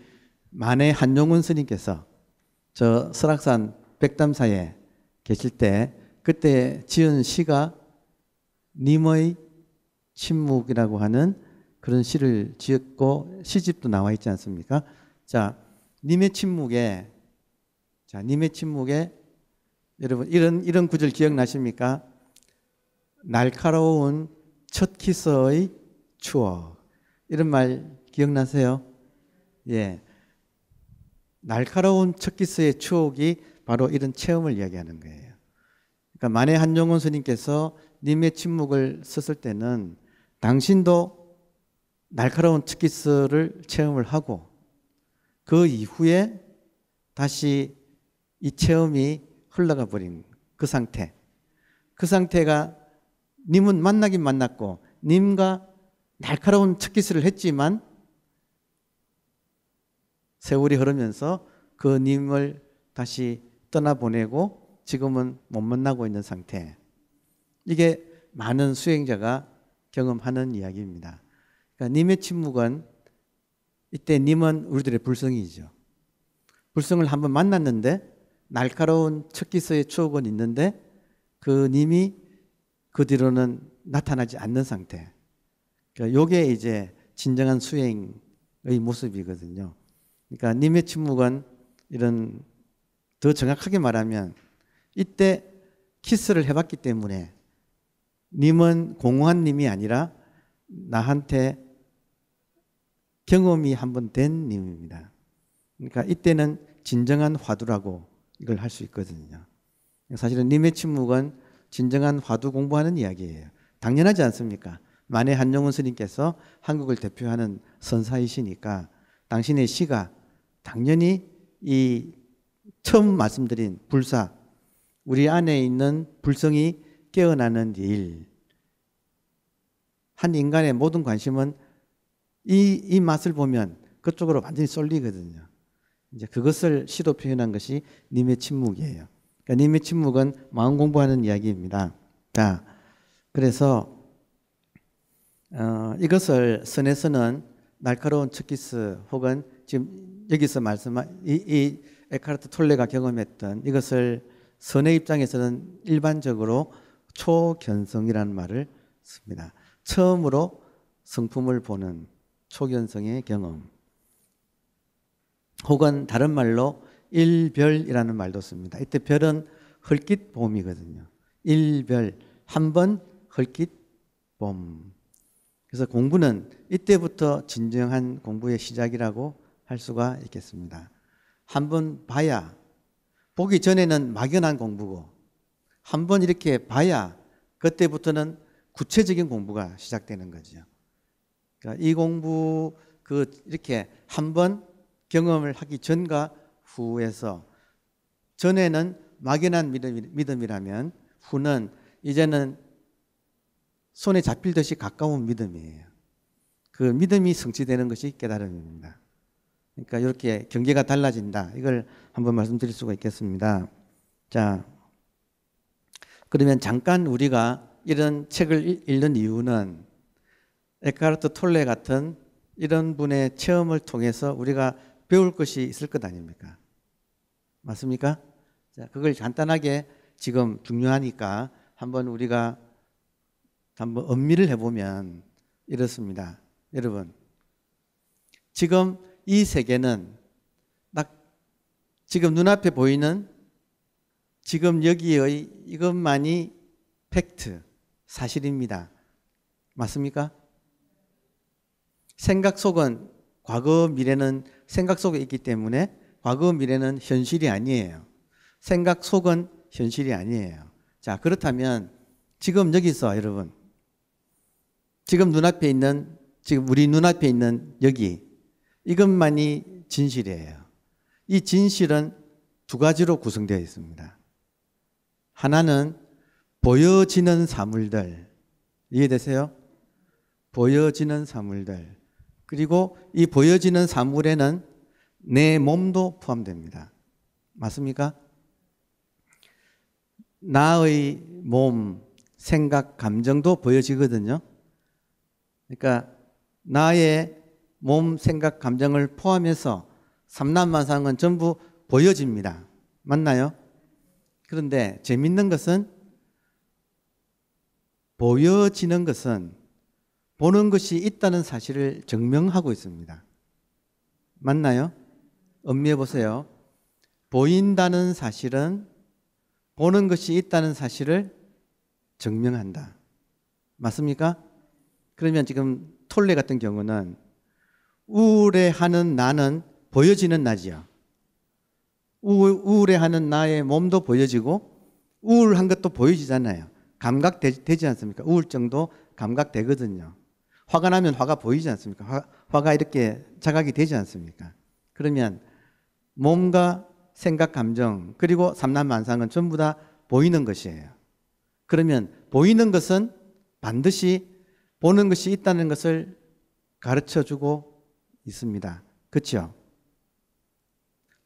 만해 한용운 스님께서 저 설악산 백담사에 계실 때 그때 지은 시가 님의 침묵이라고 하는 그런 시를 지었고 시집도 나와 있지 않습니까? 자, 님의 침묵에 자, 님의 침묵에 여러분 이런 이런 구절 기억나십니까? 날카로운 첫 키스의 추억 이런 말 기억나세요? 예. 날카로운 첫 키스의 추억이 바로 이런 체험을 이야기하는 거예요. 그러니까 만에 한정원 스님께서 님의 침묵을 썼을 때는 당신도 날카로운 특기스를 체험을 하고 그 이후에 다시 이 체험이 흘러가 버린 그 상태. 그 상태가 님은 만나긴 만났고 님과 날카로운 특기스를 했지만 세월이 흐르면서 그 님을 다시 떠나보내고 지금은 못 만나고 있는 상태. 이게 많은 수행자가 경험하는 이야기입니다. 그러니까 님의 침묵은 이때 님은 우리들의 불성이죠. 불성을 한번 만났는데 날카로운 첫 기서의 추억은 있는데 그 님이 그 뒤로는 나타나지 않는 상태. 그러니까 이게 이제 진정한 수행의 모습이거든요. 그러니까 님의 침묵은 이런 더 정확하게 말하면 이때 키스를 해봤기 때문에 님은 공허한 님이 아니라 나한테 경험이 한 번 된 님입니다. 그러니까 이때는 진정한 화두라고 이걸 할 수 있거든요. 사실은 님의 침묵은 진정한 화두 공부하는 이야기예요. 당연하지 않습니까? 만에 한용운 스님께서 한국을 대표하는 선사이시니까 당신의 시가 당연히 이 처음 말씀드린 불사 우리 안에 있는 불성이 깨어나는 일. 한 인간의 모든 관심은 이, 이 맛을 보면 그쪽으로 완전히 쏠리거든요. 이제 그것을 시로 표현한 것이 님의 침묵이에요. 그러니까 님의 침묵은 마음 공부하는 이야기입니다. 자, 그래서 어, 이것을 선에서는 날카로운 척키스 혹은 지금 여기서 말씀한 이, 이 에카르트 톨레가 경험했던 이것을 선의 입장에서는 일반적으로 초견성이라는 말을 씁니다. 처음으로 성품을 보는 초견성의 경험. 혹은 다른 말로 일별이라는 말도 씁니다. 이때 별은 헐깃 봄이거든요. 일별 한 번 헐깃 봄. 그래서 공부는 이때부터 진정한 공부의 시작이라고 할 수가 있겠습니다. 한번 봐야 보기 전에는 막연한 공부고 한 번 이렇게 봐야 그때부터는 구체적인 공부가 시작되는 거죠. 그러니까 이 공부 그 이렇게 한 번 경험을 하기 전과 후에서 전에는 막연한 믿음이라면 후는 이제는 손에 잡힐 듯이 가까운 믿음이에요. 그 믿음이 성취되는 것이 깨달음입니다. 그러니까 이렇게 경계가 달라진다. 이걸 한번 말씀드릴 수가 있겠습니다. 자, 그러면 잠깐 우리가 이런 책을 읽는 이유는 에카르트 톨레 같은 이런 분의 체험을 통해서 우리가 배울 것이 있을 것 아닙니까? 맞습니까? 자, 그걸 간단하게 지금 중요하니까 한번 우리가 한번 엄밀을 해보면 이렇습니다. 여러분, 지금 이 세계는 딱 지금 눈앞에 보이는 지금 여기의 이것만이 팩트, 사실입니다. 맞습니까? 생각 속은 과거 미래는 생각 속에 있기 때문에 과거 미래는 현실이 아니에요. 생각 속은 현실이 아니에요. 자, 그렇다면 지금 여기서 여러분 지금 눈앞에 있는 지금 우리 눈앞에 있는 여기 이것만이 진실이에요. 이 진실은 두 가지로 구성되어 있습니다. 하나는 보여지는 사물들. 이해되세요? 보여지는 사물들. 그리고 이 보여지는 사물에는 내 몸도 포함됩니다. 맞습니까? 나의 몸, 생각, 감정도 보여지거든요. 그러니까 나의 몸, 생각, 감정을 포함해서 삼남만상은 전부 보여집니다. 맞나요? 그런데 재밌는 것은 보여지는 것은 보는 것이 있다는 사실을 증명하고 있습니다. 맞나요? 음미해 보세요. 보인다는 사실은 보는 것이 있다는 사실을 증명한다. 맞습니까? 그러면 지금 톨레 같은 경우는 우울해하는 나는 보여지는 나지야. 우울해하는 나의 몸도 보여지고 우울한 것도 보여지잖아요. 감각되지 않습니까? 우울증도 감각되거든요. 화가 나면 화가 보이지 않습니까? 화, 화가 이렇게 자각이 되지 않습니까? 그러면 몸과 생각, 감정, 그리고 삼남만상은 전부 다 보이는 것이에요. 그러면 보이는 것은 반드시 보는 것이 있다는 것을 가르쳐 주고 있습니다. 그렇죠?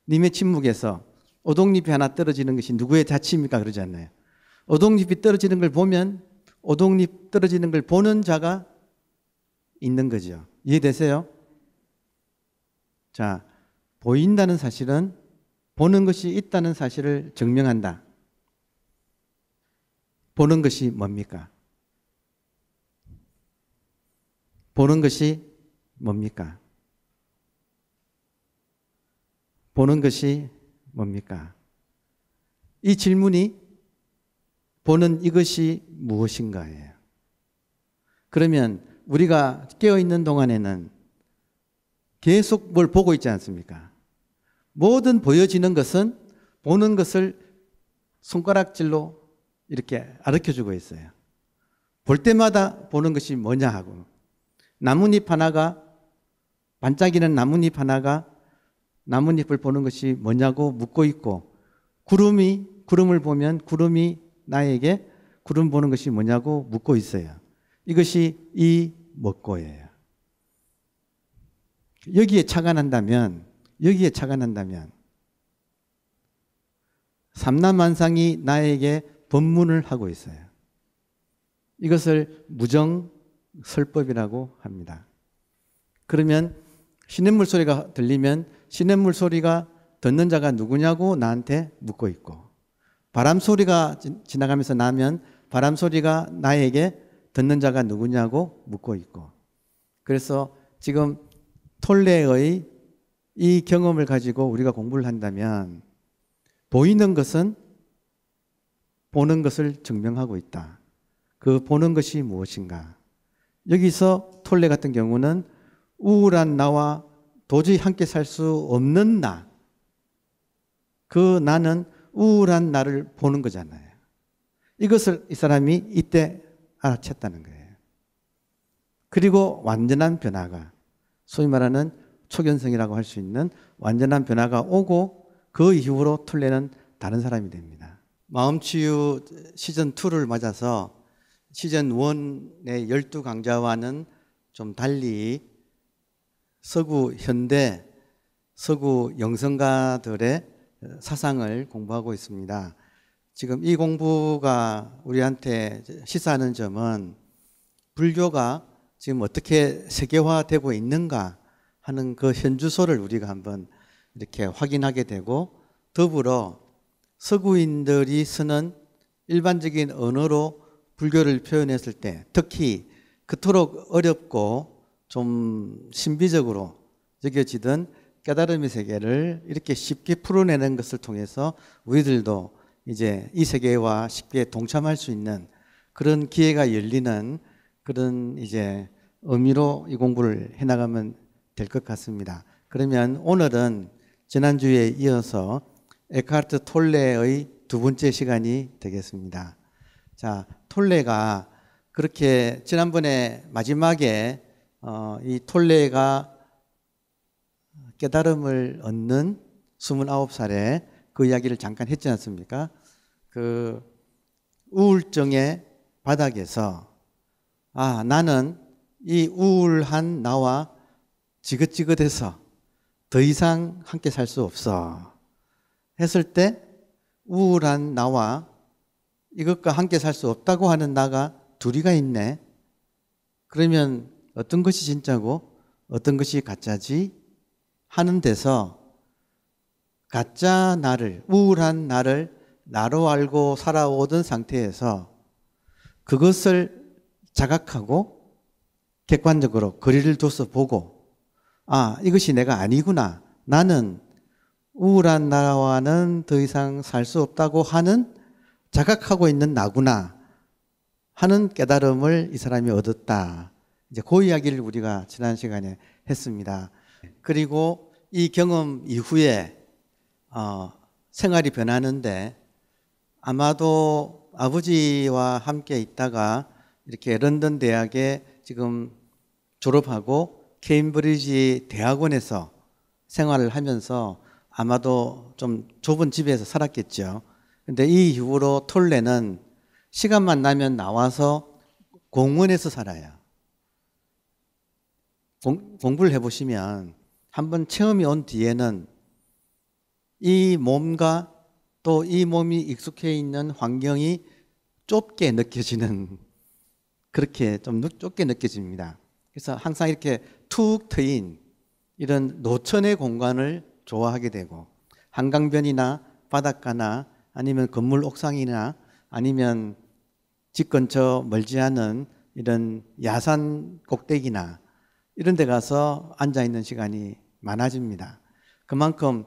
님의 침묵에서 오동잎이 하나 떨어지는 것이 누구의 자치입니까? 그러지 않나요? 오동잎이 떨어지는 걸 보면 오동잎 떨어지는 걸 보는 자가 있는 거죠. 이해되세요? 자, 보인다는 사실은 보는 것이 있다는 사실을 증명한다. 보는 것이 뭡니까? 보는 것이 뭡니까? 보는 것이 뭡니까? 이 질문이 보는 이것이 무엇인가예요. 그러면 우리가 깨어있는 동안에는 계속 뭘 보고 있지 않습니까? 모든 보여지는 것은 보는 것을 손가락질로 이렇게 아르켜주고 있어요. 볼 때마다 보는 것이 뭐냐 하고 나뭇잎 하나가 반짝이는 나뭇잎 하나가 나뭇잎을 보는 것이 뭐냐고 묻고 있고 구름이 구름을 보면 구름이 나에게 구름 보는 것이 뭐냐고 묻고 있어요. 이것이 이 먹고예요. 여기에 차가 난다면 여기에 차가 난다면 삼남만상이 나에게 법문을 하고 있어요. 이것을 무정설법이라고 합니다. 그러면 시냇물 소리가 들리면 시냇물 소리가 듣는 자가 누구냐고 나한테 묻고 있고 바람 소리가 지나가면서 나면 바람 소리가 나에게 듣는 자가 누구냐고 묻고 있고 그래서 지금 톨레의 이 경험을 가지고 우리가 공부를 한다면 보이는 것은 보는 것을 증명하고 있다. 그 보는 것이 무엇인가? 여기서 톨레 같은 경우는 우울한 나와 도저히 함께 살 수 없는 나. 그 나는 우울한 나를 보는 거잖아요. 이것을 이 사람이 이때 알아챘다는 거예요. 그리고 완전한 변화가, 소위 말하는 초견성이라고 할 수 있는 완전한 변화가 오고 그 이후로 툴레는 다른 사람이 됩니다. 마음치유 시즌2를 맞아서 시즌1의 12강자와는 좀 달리 서구 현대, 서구 영성가들의 사상을 공부하고 있습니다. 지금 이 공부가 우리한테 시사하는 점은 불교가 지금 어떻게 세계화되고 있는가 하는 그 현주소를 우리가 한번 이렇게 확인하게 되고 더불어 서구인들이 쓰는 일반적인 언어로 불교를 표현했을 때 특히 그토록 어렵고 좀 신비적으로 여겨지던 깨달음의 세계를 이렇게 쉽게 풀어내는 것을 통해서 우리들도 이제 이 세계와 쉽게 동참할 수 있는 그런 기회가 열리는 그런 이제 의미로 이 공부를 해나가면 될 것 같습니다. 그러면 오늘은 지난주에 이어서 에카르트 톨레의 두 번째 시간이 되겠습니다. 자, 톨레가 그렇게 지난번에 마지막에 어, 이 톨레가 깨달음을 얻는 29살에 그 이야기를 잠깐 했지 않습니까? 그 우울증의 바닥에서 아, 나는 이 우울한 나와 지긋지긋해서 더 이상 함께 살 수 없어. 했을 때 우울한 나와 이것과 함께 살 수 없다고 하는 나가 둘이가 있네. 그러면 어떤 것이 진짜고 어떤 것이 가짜지 하는 데서 가짜 나를, 우울한 나를 나로 알고 살아오던 상태에서 그것을 자각하고 객관적으로 거리를 둬서 보고 아, 이것이 내가 아니구나. 나는 우울한 나와는 더 이상 살 수 없다고 하는 자각하고 있는 나구나 하는 깨달음을 이 사람이 얻었다. 이제 그 이야기를 우리가 지난 시간에 했습니다. 그리고 이 경험 이후에 어, 생활이 변하는데 아마도 아버지와 함께 있다가 이렇게 런던 대학에 지금 졸업하고 케임브리지 대학원에서 생활을 하면서 아마도 좀 좁은 집에서 살았겠죠. 근데 이 이후로 톨레는 시간만 나면 나와서 공원에서 살아요. 공, 부를 해보시면 한번 체험이 온 뒤에는 이 몸과 또 이 몸이 익숙해 있는 환경이 좁게 느껴지는 그렇게 좀 좁게 느껴집니다. 그래서 항상 이렇게 툭 트인 이런 노천의 공간을 좋아하게 되고 한강변이나 바닷가나 아니면 건물 옥상이나 아니면 집 근처 멀지 않은 이런 야산 꼭대기나 이런 데 가서 앉아 있는 시간이 많아집니다. 그만큼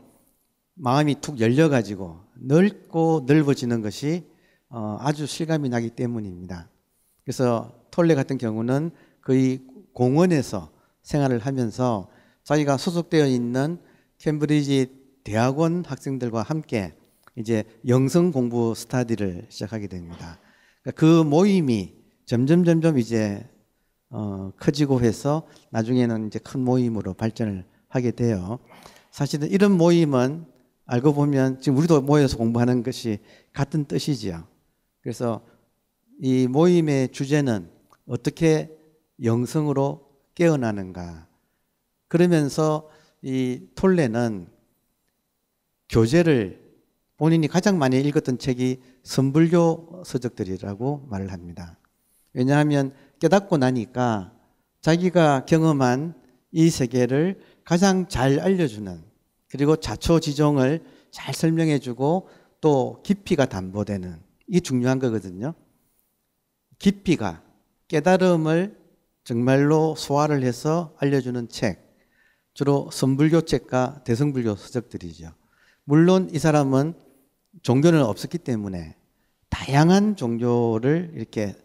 마음이 툭 열려가지고 넓고 넓어지는 것이 어, 아주 실감이 나기 때문입니다. 그래서 톨레 같은 경우는 거의 공원에서 생활을 하면서 자기가 소속되어 있는 캠브리지 대학원 학생들과 함께 이제 영성 공부 스타디를 시작하게 됩니다. 그러니까 그 모임이 점점 점점 이제 어, 커지고 해서 나중에는 이제 큰 모임으로 발전을 하게 돼요. 사실은 이런 모임은 알고 보면 지금 우리도 모여서 공부하는 것이 같은 뜻이지요. 그래서 이 모임의 주제는 어떻게 영성으로 깨어나는가. 그러면서 이 톨레는 교재를 본인이 가장 많이 읽었던 책이 선불교 서적들이라고 말을 합니다. 왜냐하면 깨닫고 나니까 자기가 경험한 이 세계를 가장 잘 알려주는 그리고 자초지종을 잘 설명해주고 또 깊이가 담보되는 이게 중요한 거거든요. 깊이가 깨달음을 정말로 소화를 해서 알려주는 책 주로 선불교 책과 대승불교 서적들이죠. 물론 이 사람은 종교는 없었기 때문에 다양한 종교를 이렇게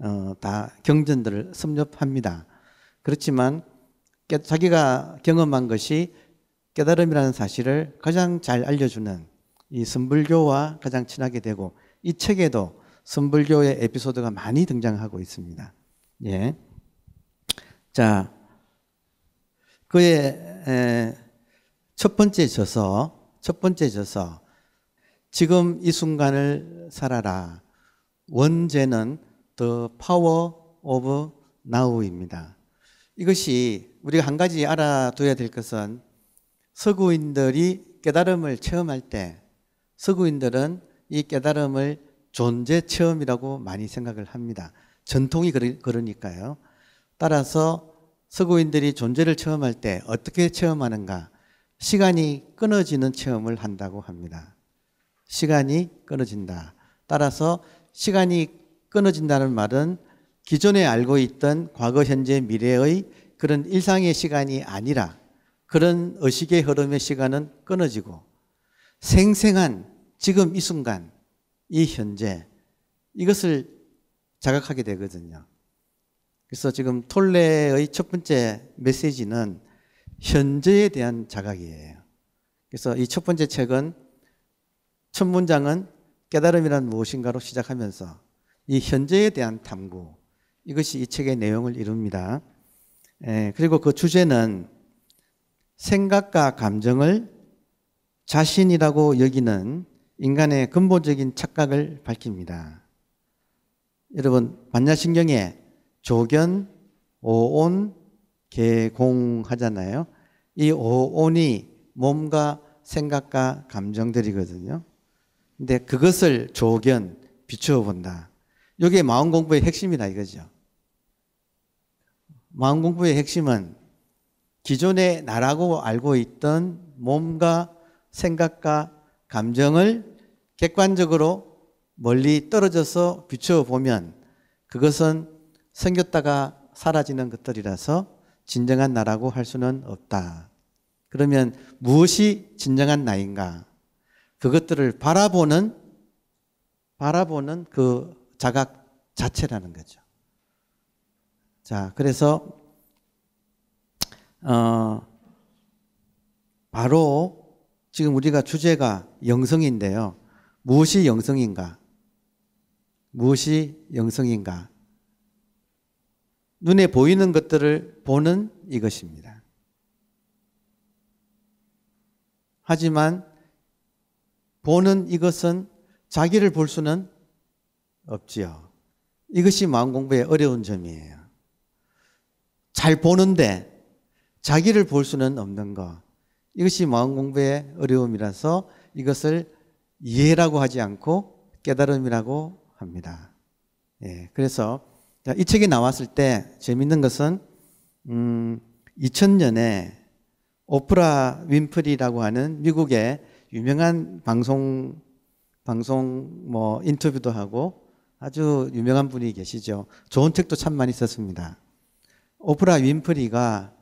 어, 다 경전들을 섭렵합니다. 그렇지만 자기가 경험한 것이 깨달음이라는 사실을 가장 잘 알려주는 이 선불교와 가장 친하게 되고 이 책에도 선불교의 에피소드가 많이 등장하고 있습니다. 예. 자, 그의 에, 첫 번째 저서, 첫 번째 저서, 지금 이 순간을 살아라. 원제는 The Power of Now입니다. 이것이 우리가 한 가지 알아둬야 될 것은 서구인들이 깨달음을 체험할 때 서구인들은 이 깨달음을 존재 체험이라고 많이 생각을 합니다. 전통이 그러니까요. 따라서 서구인들이 존재를 체험할 때 어떻게 체험하는가? 시간이 끊어지는 체험을 한다고 합니다. 시간이 끊어진다. 따라서 시간이 끊어진다는 말은 기존에 알고 있던 과거, 현재, 미래의 그런 일상의 시간이 아니라 그런 의식의 흐름의 시간은 끊어지고 생생한 지금 이 순간, 이 현재 이것을 자각하게 되거든요. 그래서 지금 톨레의 첫 번째 메시지는 현재에 대한 자각이에요. 그래서 이 첫 번째 책은 첫 문장은 깨달음이란 무엇인가로 시작하면서 이 현재에 대한 탐구 이것이 이 책의 내용을 이룹니다. 에, 예, 그리고 그 주제는 생각과 감정을 자신이라고 여기는 인간의 근본적인 착각을 밝힙니다. 여러분 반야신경에 조견, 오온, 개공하잖아요. 이 오온이 몸과 생각과 감정들이거든요. 근데 그것을 조견, 비추어 본다. 여기에 마음 공부의 핵심이다 이거죠. 마음 공부의 핵심은 기존의 나라고 알고 있던 몸과 생각과 감정을 객관적으로 멀리 떨어져서 비춰보면 그것은 생겼다가 사라지는 것들이라서 진정한 나라고 할 수는 없다. 그러면 무엇이 진정한 나인가? 그것들을 바라보는 바라보는 그 자각 자체라는 거죠. 자, 그래서 어 바로 지금 우리가 주제가 영성인데요. 무엇이 영성인가? 무엇이 영성인가? 눈에 보이는 것들을 보는 이것입니다. 하지만 보는 이것은 자기를 볼 수는 없지요. 이것이 마음 공부의 어려운 점이에요. 잘 보는데 자기를 볼 수는 없는 것. 이것이 마음 공부의 어려움이라서 이것을 이해라고 하지 않고 깨달음이라고 합니다. 예, 그래서 이 책이 나왔을 때 재밌는 것은 음, 2000년에 오프라 윈프리라고 하는 미국의 유명한 방송 방송 뭐 인터뷰도 하고 아주 유명한 분이 계시죠. 좋은 책도 참 많이 썼습니다. 오프라 윈프리가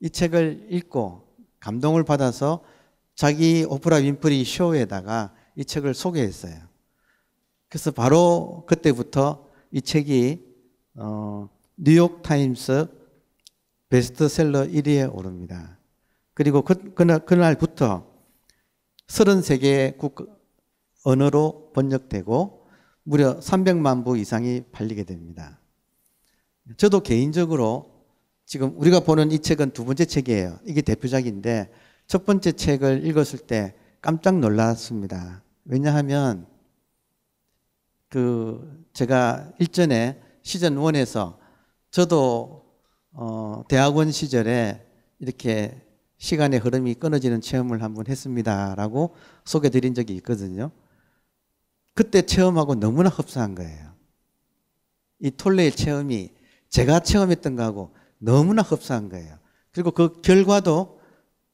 이 책을 읽고 감동을 받아서 자기 오프라 윈프리 쇼에다가 이 책을 소개했어요. 그래서 바로 그때부터 이 책이 어, 뉴욕 타임스 베스트셀러 1위에 오릅니다. 그리고 그, 그날, 그날부터 3 3개 국, 언어로 번역되고 무려 300만 부 이상이 팔리게 됩니다. 저도 개인적으로 지금 우리가 보는 이 책은 두 번째 책이에요. 이게 대표작인데 첫 번째 책을 읽었을 때 깜짝 놀랐습니다. 왜냐하면 그 제가 일전에 시즌 1에서 저도 어 대학원 시절에 이렇게 시간의 흐름이 끊어지는 체험을 한번 했습니다라고 소개드린 적이 있거든요. 그때 체험하고 너무나 흡사한 거예요. 이 톨레의 체험이 제가 체험했던 거하고 너무나 흡사한 거예요. 그리고 그 결과도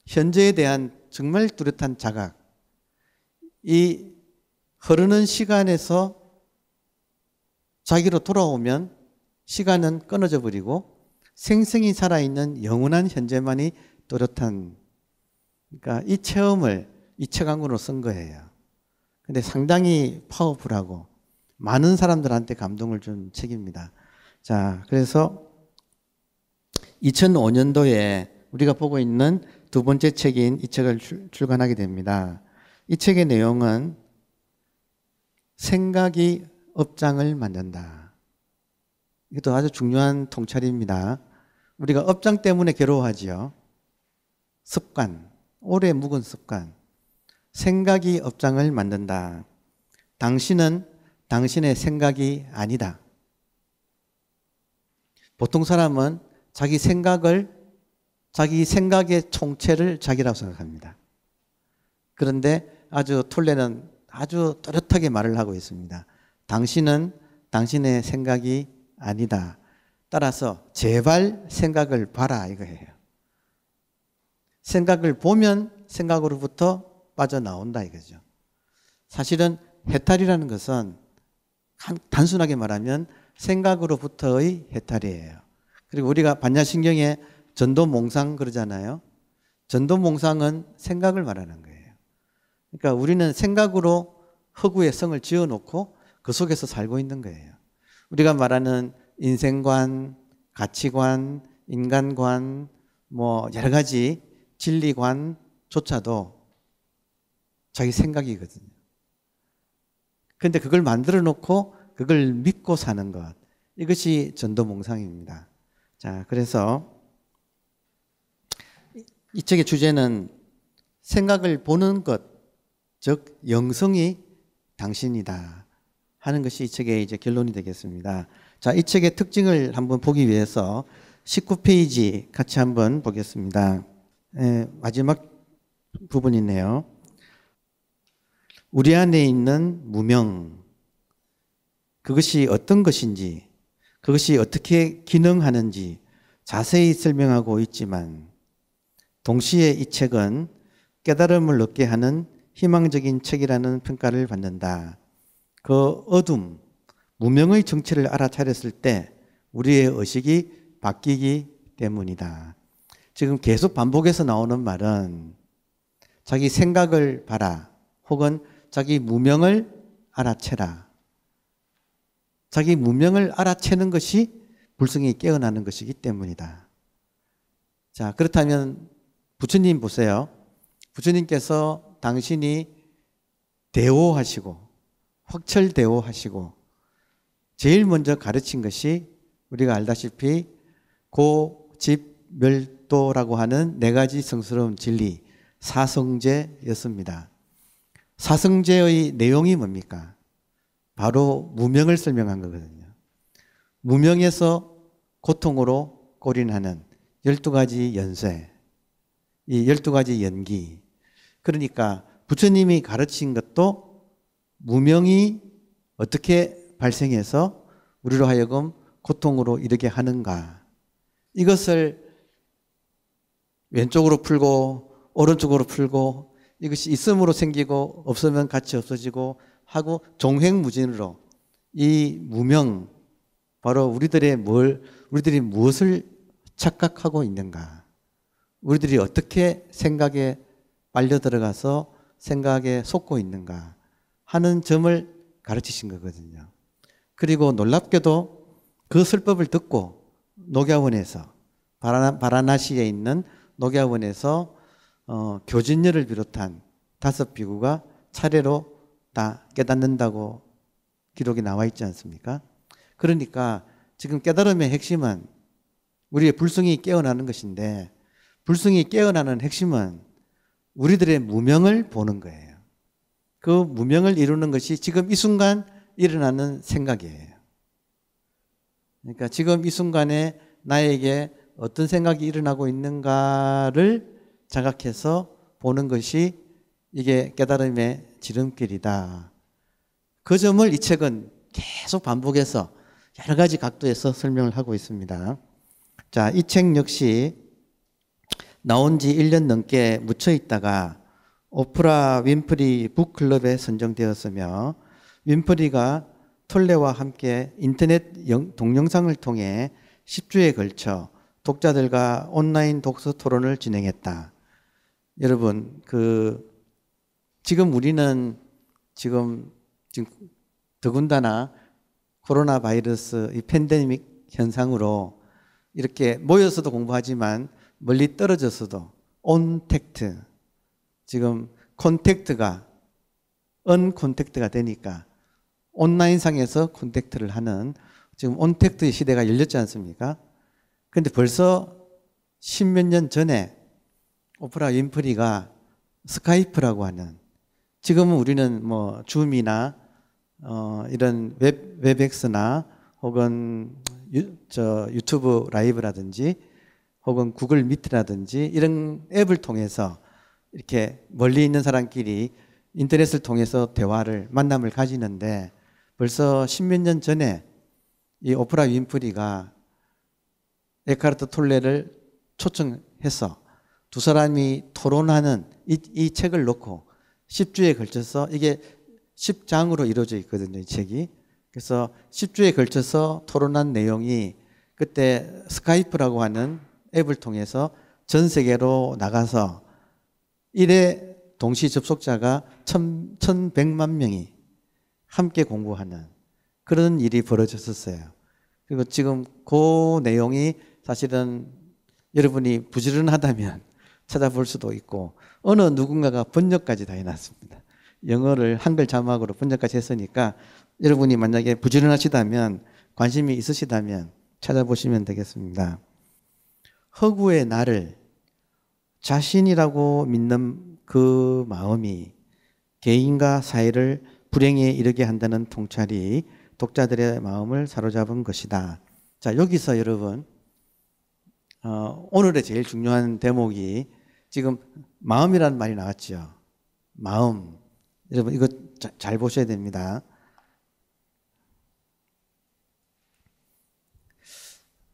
현재에 대한 정말 뚜렷한 자각. 이 흐르는 시간에서 자기로 돌아오면 시간은 끊어져 버리고 생생히 살아있는 영원한 현재만이 뚜렷한 그러니까 이 체험을 이체강으로 쓴 거예요. 근데 상당히 파워풀하고 많은 사람들한테 감동을 준 책입니다. 자, 그래서 2005년도에 우리가 보고 있는 두 번째 책인 이 책을 출간하게 됩니다. 이 책의 내용은 생각이 업장을 만든다. 이것도 아주 중요한 통찰입니다. 우리가 업장 때문에 괴로워하지요. 습관, 오래 묵은 습관. 생각이 업장을 만든다. 당신은 당신의 생각이 아니다. 보통 사람은 자기 생각을 자기 생각의 총체를 자기라고 생각합니다. 그런데 아주 톨레는 아주 또렷하게 말을 하고 있습니다. 당신은 당신의 생각이 아니다. 따라서 제발 생각을 봐라 이거예요. 생각을 보면 생각으로부터 빠져나온다 이거죠. 사실은 해탈이라는 것은 단순하게 말하면 생각으로부터의 해탈이에요. 그리고 우리가 반야신경에 전도몽상 그러잖아요. 전도몽상은 생각을 말하는 거예요. 그러니까 우리는 생각으로 허구의 성을 지어놓고 그 속에서 살고 있는 거예요. 우리가 말하는 인생관, 가치관, 인간관, 뭐 여러 가지 진리관조차도 자기 생각이거든요. 근데 그걸 만들어 놓고 그걸 믿고 사는 것. 이것이 전도몽상입니다. 자, 그래서 이 책의 주제는 생각을 보는 것, 즉, 영성이 당신이다. 하는 것이 이 책의 이제 결론이 되겠습니다. 자, 이 책의 특징을 한번 보기 위해서 19페이지 같이 한번 보겠습니다. 에, 예, 마지막 부분이네요. 우리 안에 있는 무명, 그것이 어떤 것인지, 그것이 어떻게 기능하는지 자세히 설명하고 있지만, 동시에 이 책은 깨달음을 얻게 하는 희망적인 책이라는 평가를 받는다. 그 어둠, 무명의 정체를 알아차렸을 때 우리의 의식이 바뀌기 때문이다. 지금 계속 반복해서 나오는 말은 자기 생각을 봐라 혹은 자기 무명을 알아채라. 자기 무명을 알아채는 것이 불성이 깨어나는 것이기 때문이다. 자, 그렇다면 부처님 보세요. 부처님께서 당신이 대오하시고 확철대오하시고 제일 먼저 가르친 것이 우리가 알다시피 고집 멸도라고 하는 네 가지 성스러운 진리 사성제였습니다. 사성제의 내용이 뭡니까? 바로 무명을 설명한 거거든요. 무명에서 고통으로 꼬린하는 12가지 연쇄, 이 12가지 연기. 그러니까 부처님이 가르친 것도 무명이 어떻게 발생해서 우리로 하여금 고통으로 이르게 하는가. 이것을 왼쪽으로 풀고, 오른쪽으로 풀고, 이것이 있음으로 생기고 없으면 같이 없어지고 하고 종횡무진으로 이 무명 바로 우리들의 뭘 우리들이 무엇을 착각하고 있는가? 우리들이 어떻게 생각에 빨려 들어가서 생각에 속고 있는가 하는 점을 가르치신 거거든요. 그리고 놀랍게도 그 설법을 듣고 녹야원에서 바라나, 바라나시에 있는 녹야원에서 어, 교진녀를 비롯한 다섯 비구가 차례로 다 깨닫는다고 기록이 나와 있지 않습니까? 그러니까 지금 깨달음의 핵심은 우리의 불성이 깨어나는 것인데 불성이 깨어나는 핵심은 우리들의 무명을 보는 거예요. 그 무명을 이루는 것이 지금 이 순간 일어나는 생각이에요. 그러니까 지금 이 순간에 나에게 어떤 생각이 일어나고 있는가를 자각해서 보는 것이 이게 깨달음의 지름길이다. 그 점을 이 책은 계속 반복해서 여러 가지 각도에서 설명을 하고 있습니다. 자, 이 책 역시 나온 지 1년 넘게 묻혀 있다가 오프라 윈프리 북클럽에 선정되었으며 윈프리가 톨레와 함께 인터넷 동영상을 통해 10주에 걸쳐 독자들과 온라인 독서 토론을 진행했다. 여러분, 그, 지금 우리는 지금, 지금 더군다나 코로나 바이러스 이 팬데믹 현상으로 이렇게 모여서도 공부하지만 멀리 떨어져서도 온택트, 지금 콘택트가 언콘택트가 되니까 온라인상에서 콘택트를 하는 지금 온택트의 시대가 열렸지 않습니까? 그런데 벌써 십몇 년 전에 오프라 윈프리가 스카이프라고 하는 지금은 우리는 뭐 줌이나 어 이런 웹 웹엑스나 혹은 유, 저 유튜브 라이브라든지 혹은 구글 미트라든지 이런 앱을 통해서 이렇게 멀리 있는 사람끼리 인터넷을 통해서 대화를 만남을 가지는데 벌써 십몇 년 전에 이 오프라 윈프리가 에카르트 톨레를 초청해서 두 사람이 토론하는 이, 이 책을 놓고 10주에 걸쳐서 이게 10장으로 이루어져 있거든요, 이 책이. 그래서 10주에 걸쳐서 토론한 내용이 그때 스카이프라고 하는 앱을 통해서 전 세계로 나가서 1회 동시 접속자가 1,100만 명이 함께 공부하는 그런 일이 벌어졌었어요. 그리고 지금 그 내용이 사실은 여러분이 부지런하다면 찾아볼 수도 있고 어느 누군가가 번역까지 다 해놨습니다. 영어를 한글 자막으로 번역까지 했으니까 여러분이 만약에 부지런하시다면 관심이 있으시다면 찾아보시면 되겠습니다. 허구의 나를 자신이라고 믿는 그 마음이 개인과 사회를 불행에 이르게 한다는 통찰이 독자들의 마음을 사로잡은 것이다. 자, 여기서 여러분, 어, 오늘의 제일 중요한 대목이 지금 마음이라는 말이 나왔지요. 마음. 여러분 이거 자, 잘 보셔야 됩니다.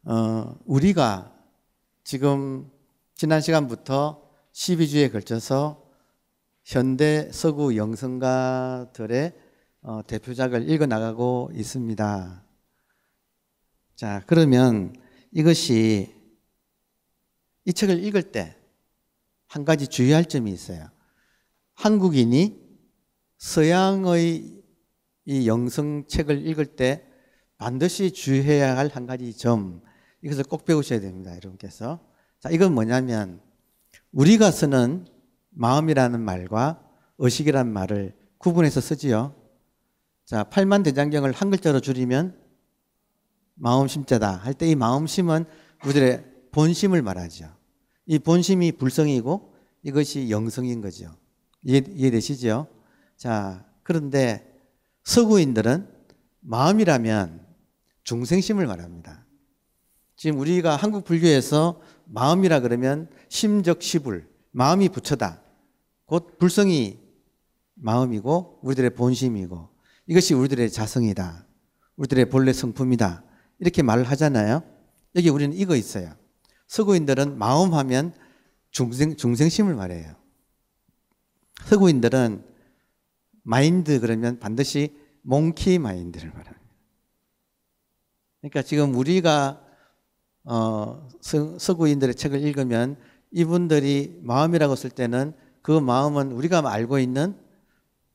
어, 우리가 지금 지난 시간부터 12주에 걸쳐서 현대 서구 영성가들의 어, 대표작을 읽어 나가고 있습니다. 자, 그러면 이것이 이 책을 읽을 때한 가지 주의할 점이 있어요. 한국인이 서양의 이 영성책을 읽을 때 반드시 주의해야 할 한 가지 점 이것을 꼭 배우셔야 됩니다. 여러분께서. 자, 이건 뭐냐면 우리가 쓰는 마음이라는 말과 의식이라는 말을 구분해서 쓰지요. 자, 팔만 대장경을 한 글자로 줄이면 마음심자다 할 때 이 마음심은 우리들의 본심을 말하죠. 이 본심이 불성이고 이것이 영성인 거죠. 이해, 이해되시죠? 자, 그런데 서구인들은 마음이라면 중생심을 말합니다. 지금 우리가 한국 불교에서 마음이라 그러면 심적 시불, 마음이 부처다. 곧 불성이 마음이고 우리들의 본심이고 이것이 우리들의 자성이다. 우리들의 본래 성품이다. 이렇게 말을 하잖아요. 여기 우리는 이거 있어요. 서구인들은 마음 하면 중생, 중생심을 말해요. 서구인들은 마인드 그러면 반드시 몽키 마인드를 말합니다. 그러니까 지금 우리가 어, 서구인들의 책을 읽으면 이분들이 마음이라고 쓸 때는 그 마음은 우리가 알고 있는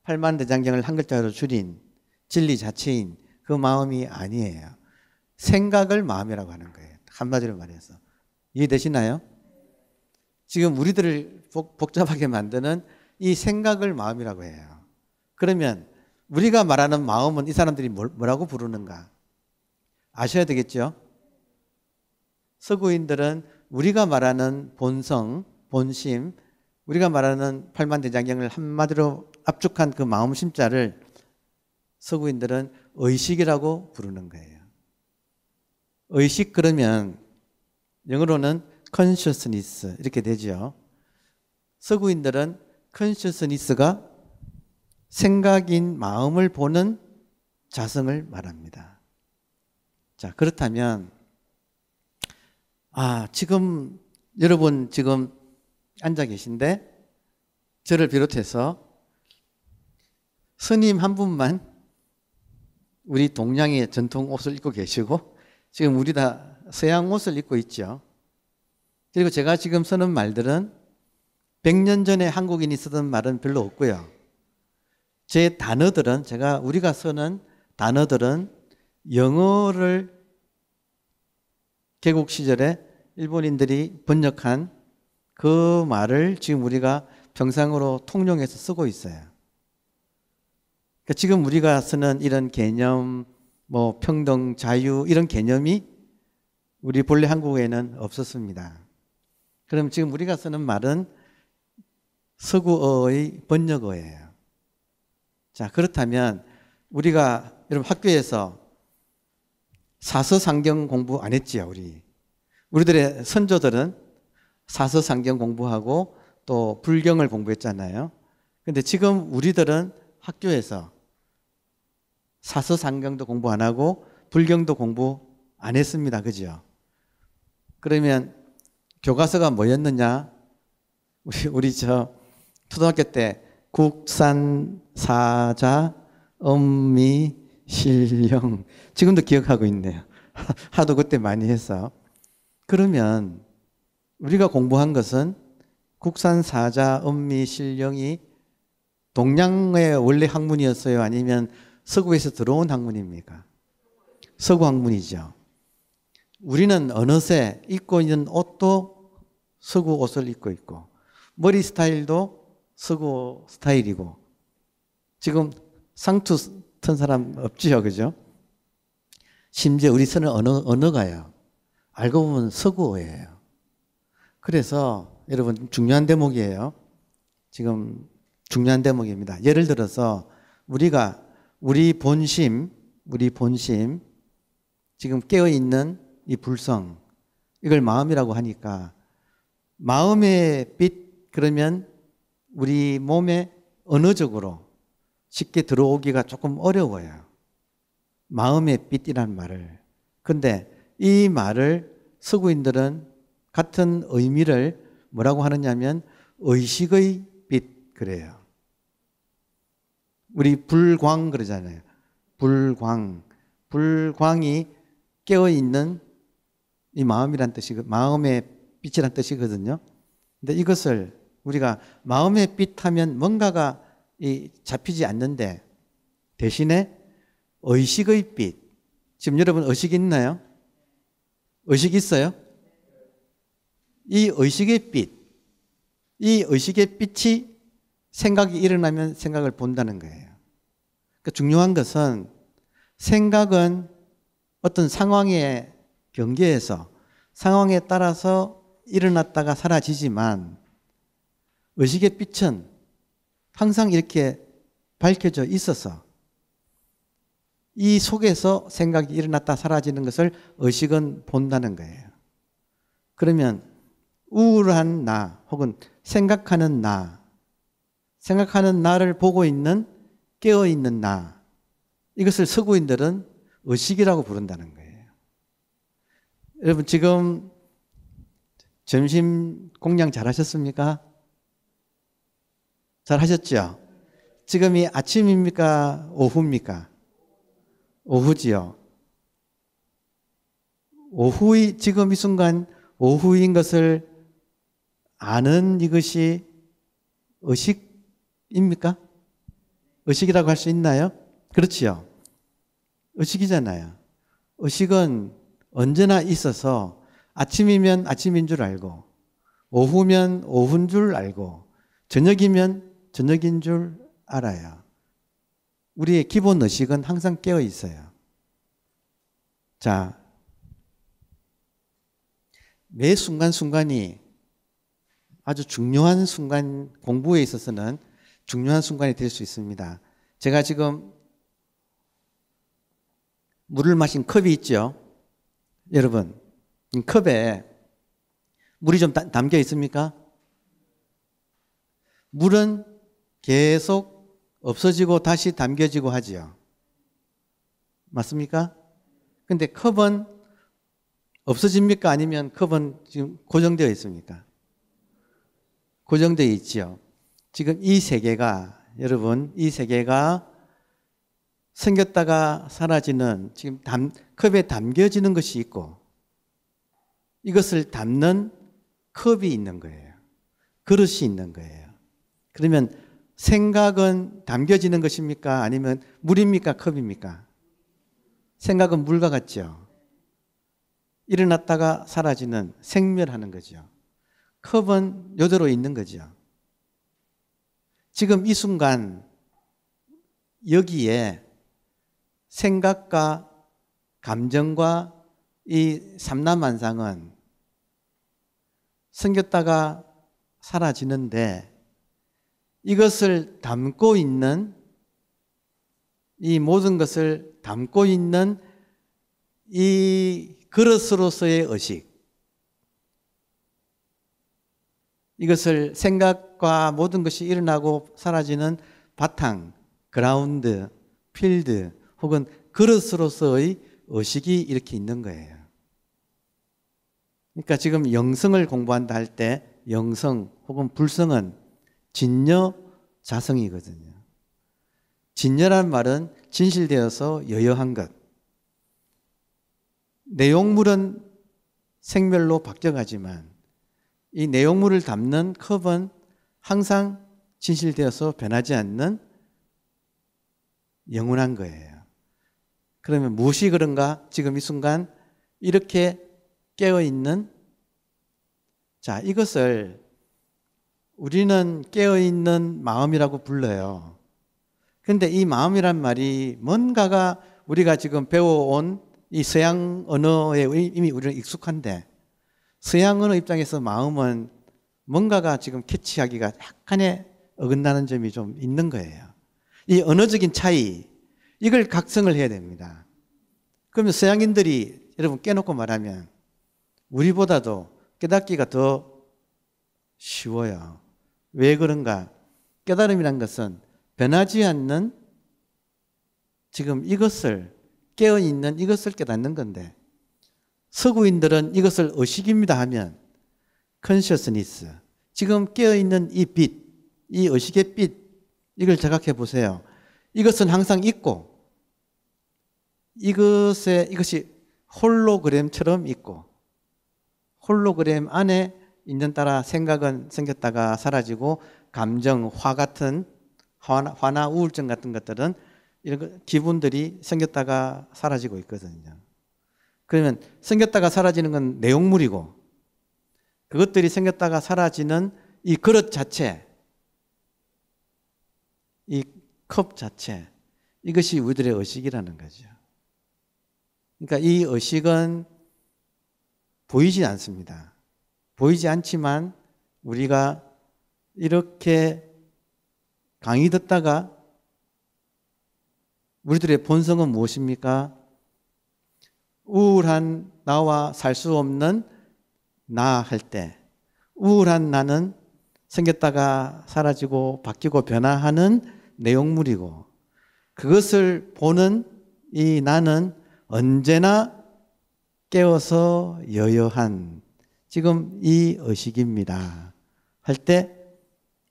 팔만 대장경을 한 글자로 줄인 진리 자체인 그 마음이 아니에요. 생각을 마음이라고 하는 거예요. 한마디로 말해서. 이해되시나요? 지금 우리들을 복잡하게 만드는 이 생각을 마음이라고 해요. 그러면 우리가 말하는 마음은 이 사람들이 뭐라고 부르는가? 아셔야 되겠죠? 서구인들은 우리가 말하는 본성, 본심, 우리가 말하는 팔만대장경을 한마디로 압축한 그 마음 심자를 서구인들은 의식이라고 부르는 거예요. 의식 그러면 영어로는 consciousness 이렇게 되지요. 서구인들은 consciousness가 생각인 마음을 보는 자성을 말합니다. 자, 그렇다면 아, 지금 여러분 지금 앉아 계신데 저를 비롯해서 스님 한 분만 우리 동양의 전통 옷을 입고 계시고 지금 우리 다 서양 옷을 입고 있죠. 그리고 제가 지금 쓰는 말들은 100년 전에 한국인이 쓰던 말은 별로 없고요. 제 단어들은 제가 우리가 쓰는 단어들은 영어를 개국 시절에 일본인들이 번역한 그 말을 지금 우리가 병상으로 통용해서 쓰고 있어요. 그러니까 지금 우리가 쓰는 이런 개념, 뭐 평등, 자유 이런 개념이 우리 본래 한국에는 없었습니다. 그럼 지금 우리가 쓰는 말은 서구어의 번역어예요. 자, 그렇다면 우리가 여러분 학교에서 사서상경 공부 안 했지요, 우리. 우리들의 선조들은 사서상경 공부하고 또 불경을 공부했잖아요. 근데 지금 우리들은 학교에서 사서상경도 공부 안 하고 불경도 공부 안 했습니다. 그죠? 그러면 교과서가 뭐였느냐? 우리, 우리 저 초등학교 때 국산, 사자, 엄미, 실령. 지금도 기억하고 있네요. 하도 그때 많이 해서. 그러면 우리가 공부한 것은 국산, 사자, 엄미, 실령이 동양의 원래 학문이었어요? 아니면 서구에서 들어온 학문입니까? 서구 학문이죠. 우리는 어느새 입고 있는 옷도 서구 옷을 입고 있고 머리 스타일도 서구 스타일이고 지금 상투 튼 사람 없지요, 그죠? 심지어 우리 쓰은 언어, 언어가요. 알고 보면 서구어예요. 그래서 여러분 중요한 대목이에요. 지금 중요한 대목입니다. 예를 들어서 우리가 우리 본심, 우리 본심, 지금 깨어있는 이 불성 이걸 마음이라고 하니까 마음의 빛 그러면 우리 몸에 언어적으로 쉽게 들어오기가 조금 어려워요. 마음의 빛이란 말을. 근데 이 말을 서구인들은 같은 의미를 뭐라고 하느냐면 의식의 빛 그래요. 우리 불광 그러잖아요. 불광. 불광이 깨어 있는 이 마음이란 뜻이 마음의 빛이란 뜻이거든요. 근데 이것을 우리가 마음의 빛하면 뭔가가 이 잡히지 않는데 대신에 의식의 빛. 지금 여러분 의식 있나요? 의식 있어요? 이 의식의 빛. 이 의식의 빛이 생각이 일어나면 생각을 본다는 거예요. 그러니까 중요한 것은 생각은 어떤 상황에 경계에서 상황에 따라서 일어났다가 사라지지만 의식의 빛은 항상 이렇게 밝혀져 있어서 이 속에서 생각이 일어났다 사라지는 것을 의식은 본다는 거예요. 그러면 우울한 나 혹은 생각하는 나, 생각하는 나를 보고 있는 깨어 있는 나, 이것을 서구인들은 의식이라고 부른다는 거예요. 여러분 지금 점심 공양 잘 하셨습니까? 잘 하셨죠? 지금이 아침입니까? 오후입니까? 오후지요. 오후의, 지금 이 순간 오후인 것을 아는 이것이 의식입니까? 의식이라고 할 수 있나요? 그렇지요. 의식이잖아요. 의식은 언제나 있어서 아침이면 아침인 줄 알고 오후면 오후인 줄 알고 저녁이면 저녁인 줄알아야 우리의 기본 의식은 항상 깨어 있어요. 자, 매 순간순간이 아주 중요한 순간, 공부에 있어서는 중요한 순간이 될 수 있습니다. 제가 지금 물을 마신 컵이 있죠? 여러분, 컵에 물이 좀 담겨 있습니까? 물은 계속 없어지고 다시 담겨지고 하지요. 맞습니까? 근데 컵은 없어집니까? 아니면 컵은 지금 고정되어 있습니까? 고정되어 있지요. 지금 이 세계가, 여러분, 이 세계가 생겼다가 사라지는 지금 담, 컵에 담겨지는 것이 있고 이것을 담는 컵이 있는 거예요. 그릇이 있는 거예요. 그러면 생각은 담겨지는 것입니까? 아니면 물입니까? 컵입니까? 생각은 물과 같죠. 일어났다가 사라지는 생멸하는 거죠. 컵은 요대로 있는 거죠. 지금 이 순간 여기에 생각과 감정과 이 삼남만상은 생겼다가 사라지는데 이것을 담고 있는 이 모든 것을 담고 있는 이 그릇으로서의 의식 이것을 생각과 모든 것이 일어나고 사라지는 바탕, 그라운드, 필드 혹은 그릇으로서의 의식이 이렇게 있는 거예요. 그러니까 지금 영성을 공부한다 할 때 영성 혹은 불성은 진여 자성이거든요. 진여란 말은 진실되어서 여여한 것. 내용물은 생멸로 바뀌어가지만 이 내용물을 담는 컵은 항상 진실되어서 변하지 않는 영원한 거예요. 그러면 무엇이 그런가? 지금 이 순간 이렇게 깨어있는 자, 이것을 우리는 깨어있는 마음이라고 불러요. 근데 이 마음이란 말이 뭔가가 우리가 지금 배워온 이 서양 언어에 이미 우리는 익숙한데 서양 언어 입장에서 마음은 뭔가가 지금 캐치하기가 약간의 어긋나는 점이 좀 있는 거예요. 이 언어적인 차이, 이걸 각성을 해야 됩니다. 그러면 서양인들이 여러분 깨놓고 말하면 우리보다도 깨닫기가 더 쉬워요. 왜 그런가? 깨달음이란 것은 변하지 않는 지금 이것을 깨어 있는 이것을 깨닫는 건데 서구인들은 이것을 의식입니다 하면 컨셔스니스 지금 깨어 있는 이 빛, 이 의식의 빛 이걸 자각해 보세요. 이것은 항상 있고 이것에 이것이 홀로그램처럼 있고 홀로그램 안에 인연 따라 생각은 생겼다가 사라지고 감정, 화 같은 화나, 화나 우울증 같은 것들은 이런 기분들이 생겼다가 사라지고 있거든요. 그러면 생겼다가 사라지는 건 내용물이고 그것들이 생겼다가 사라지는 이 그릇 자체, 이 컵 자체, 이것이 우리들의 의식이라는 거죠. 그러니까 이 의식은 보이지 않습니다. 보이지 않지만 우리가 이렇게 강의 듣다가 우리들의 본성은 무엇입니까? 우울한 나와 살 수 없는 나 할 때, 우울한 나는 생겼다가 사라지고 바뀌고 변화하는 내용물이고, 그것을 보는 이 나는 언제나 깨워서 여여한 지금 이 의식입니다. 할 때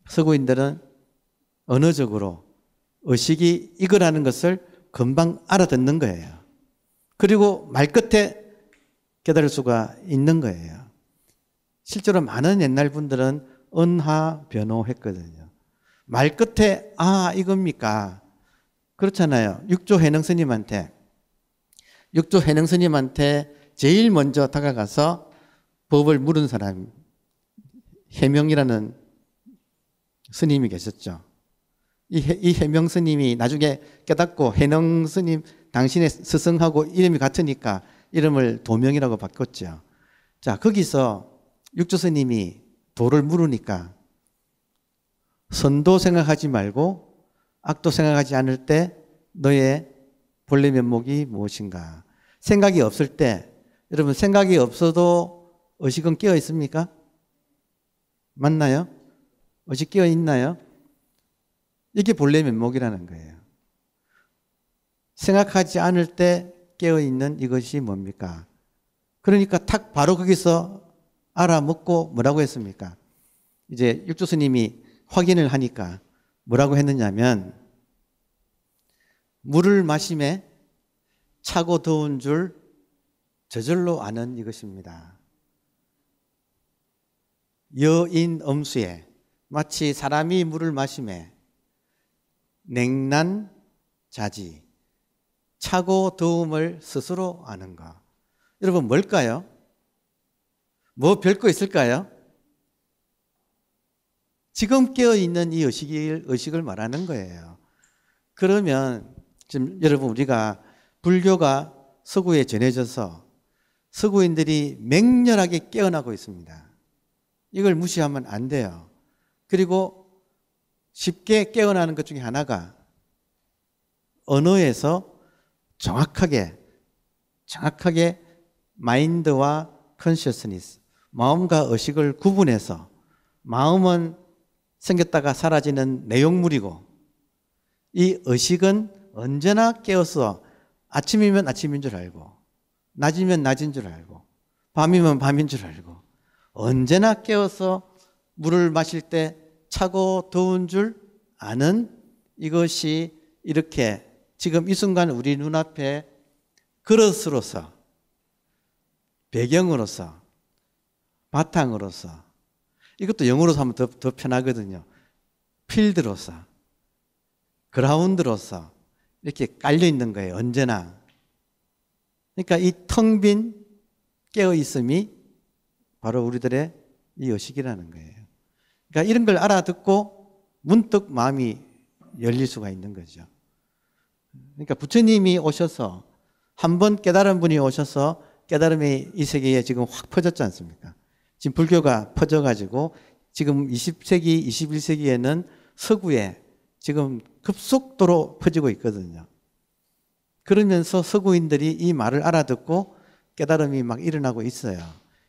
서구인들은 언어적으로 의식이 이거라는 것을 금방 알아듣는 거예요. 그리고 말끝에 깨달을 수가 있는 거예요. 실제로 많은 옛날 분들은 은하 변호했거든요. 말끝에 아 이겁니까? 그렇잖아요. 육조 해능 스님한테 육조 해능 스님한테 제일 먼저 다가가서 법을 물은 사람 해명이라는 스님이 계셨죠. 이, 해, 이 해명 스님이 나중에 깨닫고 해능 스님 당신의 스승하고 이름이 같으니까 이름을 도명이라고 바꿨죠. 자 거기서 육조 스님이 도를 물으니까 선도 생각하지 말고 악도 생각하지 않을 때 너의 본래 면목이 무엇인가. 생각이 없을 때, 여러분 생각이 없어도 의식은 끼어 있습니까? 맞나요? 의식 끼어 있나요? 이게 본래 면목이라는 거예요. 생각하지 않을 때 깨어 있는 이것이 뭡니까? 그러니까 탁 바로 거기서 알아먹고 뭐라고 했습니까? 이제 육조스님이 확인을 하니까 뭐라고 했느냐면 물을 마심에 차고 더운 줄 저절로 아는 이것입니다. 여인 엄수에 마치 사람이 물을 마심에 냉난 자지 차고 더움을 스스로 아는 것. 여러분 뭘까요? 뭐 별거 있을까요? 지금 깨어 있는 이 의식을, 의식을 말하는 거예요. 그러면 지금 여러분 우리가 불교가 서구에 전해져서 서구인들이 맹렬하게 깨어나고 있습니다. 이걸 무시하면 안 돼요. 그리고 쉽게 깨어나는 것 중에 하나가 언어에서 정확하게 정확하게 마인드와 컨셔스니스 마음과 의식을 구분해서 마음은 생겼다가 사라지는 내용물이고 이 의식은 언제나 깨어서 아침이면 아침인 줄 알고 낮이면 낮인 줄 알고 밤이면 밤인 줄 알고 언제나 깨어서 물을 마실 때 차고 더운 줄 아는 이것이 이렇게 지금 이 순간 우리 눈앞에 그릇으로서 배경으로서 바탕으로서 이것도 영어로 하면 더, 더 편하거든요. 필드로서 그라운드로서 이렇게 깔려 있는 거예요. 언제나. 그러니까 이 텅 빈 깨어 있음이 바로 우리들의 이 의식이라는 거예요. 그러니까 이런 걸 알아듣고 문득 마음이 열릴 수가 있는 거죠. 그러니까 부처님이 오셔서 한 번 깨달은 분이 오셔서 깨달음이 이 세계에 지금 확 퍼졌지 않습니까? 지금 불교가 퍼져가지고 지금 20세기, 21세기에는 서구에 지금 급속도로 퍼지고 있거든요. 그러면서 서구인들이 이 말을 알아듣고 깨달음이 막 일어나고 있어요.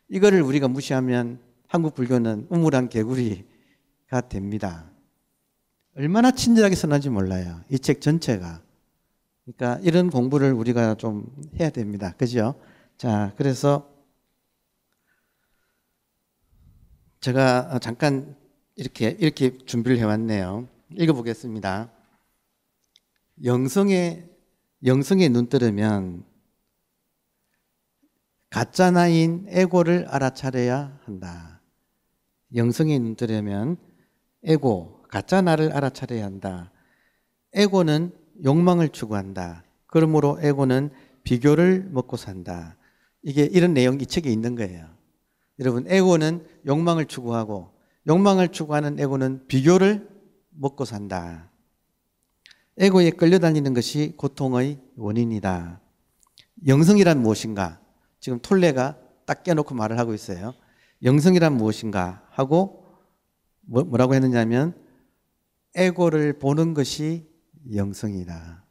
이거를 우리가 무시하면 한국 불교는 우물한 개구리가 됩니다. 얼마나 친절하게 썼는지 몰라요. 이 책 전체가. 그러니까 이런 공부를 우리가 좀 해야 됩니다. 그죠? 자, 그래서 제가 잠깐 이렇게, 이렇게 준비를 해왔네요. 읽어보겠습니다. 영성에 영성에 눈 뜨려면 가짜 나인 에고를 알아차려야 한다. 영성에 눈 뜨려면 에고 가짜 나를 알아차려야 한다. 에고는 욕망을 추구한다. 그러므로 에고는 비교를 먹고 산다. 이게 이런 내용 이 책에 있는 거예요. 여러분 에고는 욕망을 추구하고 욕망을 추구하는 에고는 비교를 먹고 산다. 에고에 끌려다니는 것이 고통의 원인이다. 영성이란 무엇인가? 지금 톨레가 딱 깨놓고 말을 하고 있어요. 영성이란 무엇인가 하고 뭐, 라고 했느냐면 에고를 보는 것이 영성이다.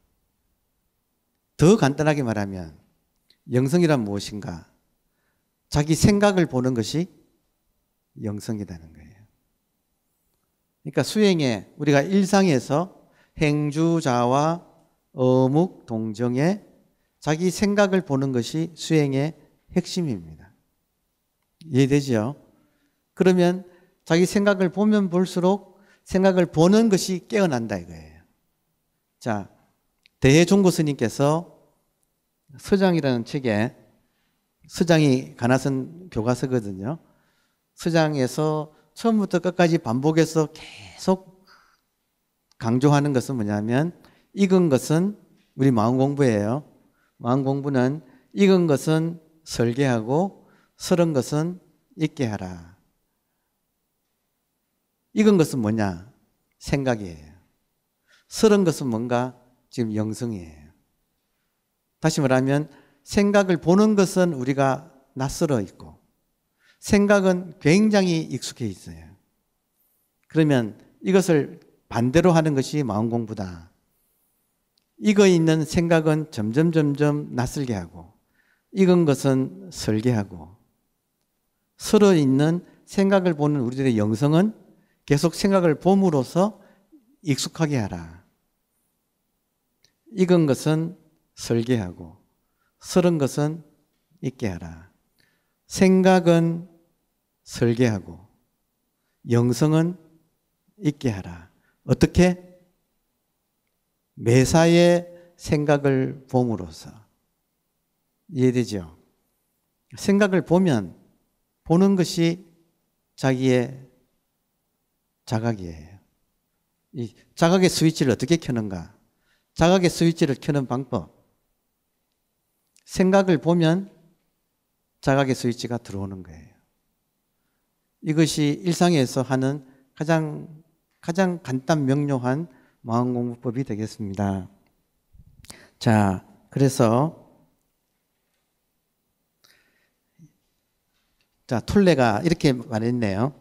더 간단하게 말하면 영성이란 무엇인가? 자기 생각을 보는 것이 영성이라는 거예요. 그러니까 수행에 우리가 일상에서 행주자와 어묵 동정의 자기 생각을 보는 것이 수행의 핵심입니다. 이해되지 그러면 자기 생각을 보면 볼수록 생각을 보는 것이 깨어난다 이거예요. 자, 대종고 스님께서 서장이라는 책에 서장이 가나선 교과서거든요. 서장에서 처음부터 끝까지 반복해서 계속 강조하는 것은 뭐냐면 익은 것은 우리 마음 공부예요. 마음 공부는 익은 것은 설계하고 서른 것은 익게 하라. 익은 것은 뭐냐? 생각이에요. 서른 것은 뭔가? 지금 영성이에요. 다시 말하면 생각을 보는 것은 우리가 낯설어 있고 생각은 굉장히 익숙해 있어요. 그러면 이것을 반대로 하는 것이 마음 공부다. 익어 있는 생각은 점점 점점 낯설게 하고 익은 것은 설계하고 서로 있는 생각을 보는 우리들의 영성은 계속 생각을 봄으로써 익숙하게 하라. 익은 것은 설계하고 서른 것은 있게 하라. 생각은 설계하고 영성은 있게 하라. 어떻게? 매사에 생각을 봄으로써. 이해되죠? 생각을 보면 보는 것이 자기의 자각이에요. 이 자각의 스위치를 어떻게 켜는가? 자각의 스위치를 켜는 방법. 생각을 보면 자각의 스위치가 들어오는 거예요. 이것이 일상에서 하는 가장 가장 간단 명료한 마음 공부법이 되겠습니다. 자, 그래서 자, 톨레가 이렇게 말했네요.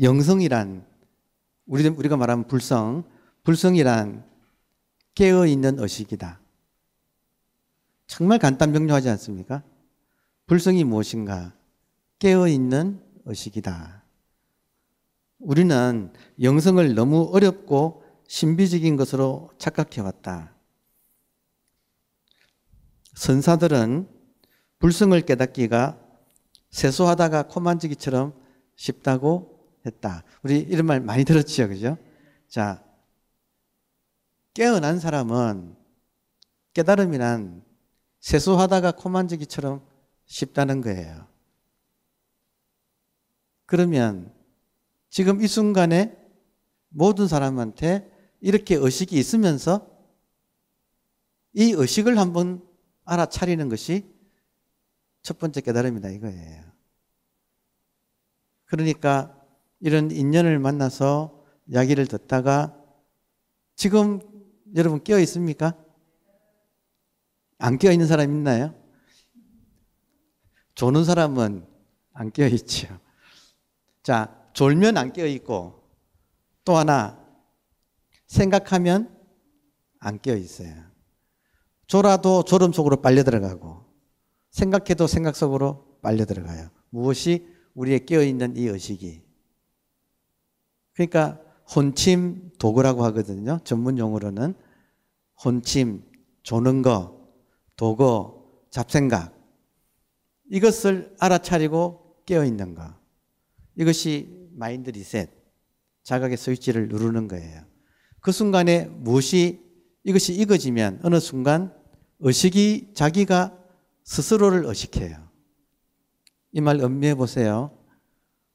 영성이란 우리 우리가 말하는 불성, 불성이란 깨어 있는 의식이다. 정말 간단 명료하지 않습니까? 불성이 무엇인가? 깨어 있는 의식이다. 우리는 영성을 너무 어렵고 신비적인 것으로 착각해왔다. 선사들은 불성을 깨닫기가 세수하다가 코만지기처럼 쉽다고 했다. 우리 이런 말 많이 들었지 그죠? 자, 깨어난 사람은 깨달음이란 세수하다가 코만지기처럼 쉽다는 거예요. 그러면 지금 이 순간에 모든 사람한테 이렇게 의식이 있으면서 이 의식을 한번 알아차리는 것이 첫 번째 깨달음이다 이거예요. 그러니까 이런 인연을 만나서 이야기를 듣다가 지금 여러분 깨어 있습니까? 안 깨어 있는 사람 있나요? 조는 사람은 안 깨어 있지요. 자, 졸면 안 깨어 있고 또 하나 생각하면 안 깨어 있어요. 졸아도 졸음 속으로 빨려 들어가고 생각해도 생각 속으로 빨려 들어가요. 무엇이 우리의 깨어 있는 이 의식이 그러니까 혼침 도구라고 하거든요. 전문 용어로는 혼침, 조는 거, 도거, 잡생각 이것을 알아차리고 깨어 있는 것. 이것이 마인드 리셋, 자각의 스위치를 누르는 거예요. 그 순간에 무엇이 이것이 익어지면 어느 순간 의식이 자기가 스스로를 의식해요. 이 말 음미해 보세요.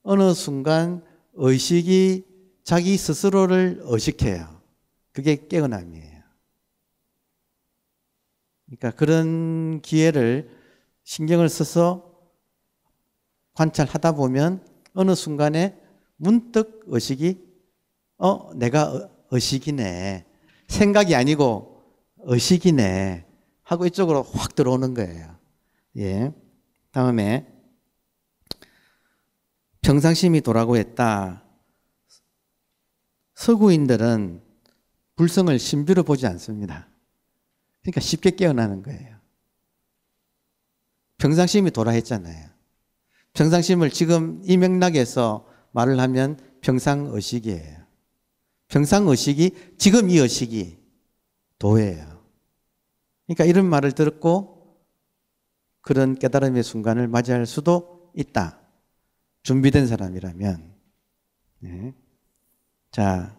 어느 순간 의식이 자기 스스로를 의식해요. 그게 깨어남이에요. 그러니까 그런 기회를 신경을 써서 관찰하다 보면 어느 순간에 문득 의식이 어 내가 의식이네 생각이 아니고 의식이네 하고 이쪽으로 확 들어오는 거예요. 예. 다음에 정상심이돌아고 했다. 서구인들은 불성을 신비로 보지 않습니다. 그러니까 쉽게 깨어나는 거예요. 평상심이 돌아 했잖아요. 평상심을 지금 이 맥락에서 말을 하면 평상의식이에요. 평상의식이 지금 이 의식이 도예요. 그러니까 이런 말을 들었고 그런 깨달음의 순간을 맞이할 수도 있다. 준비된 사람이라면. 네. 자,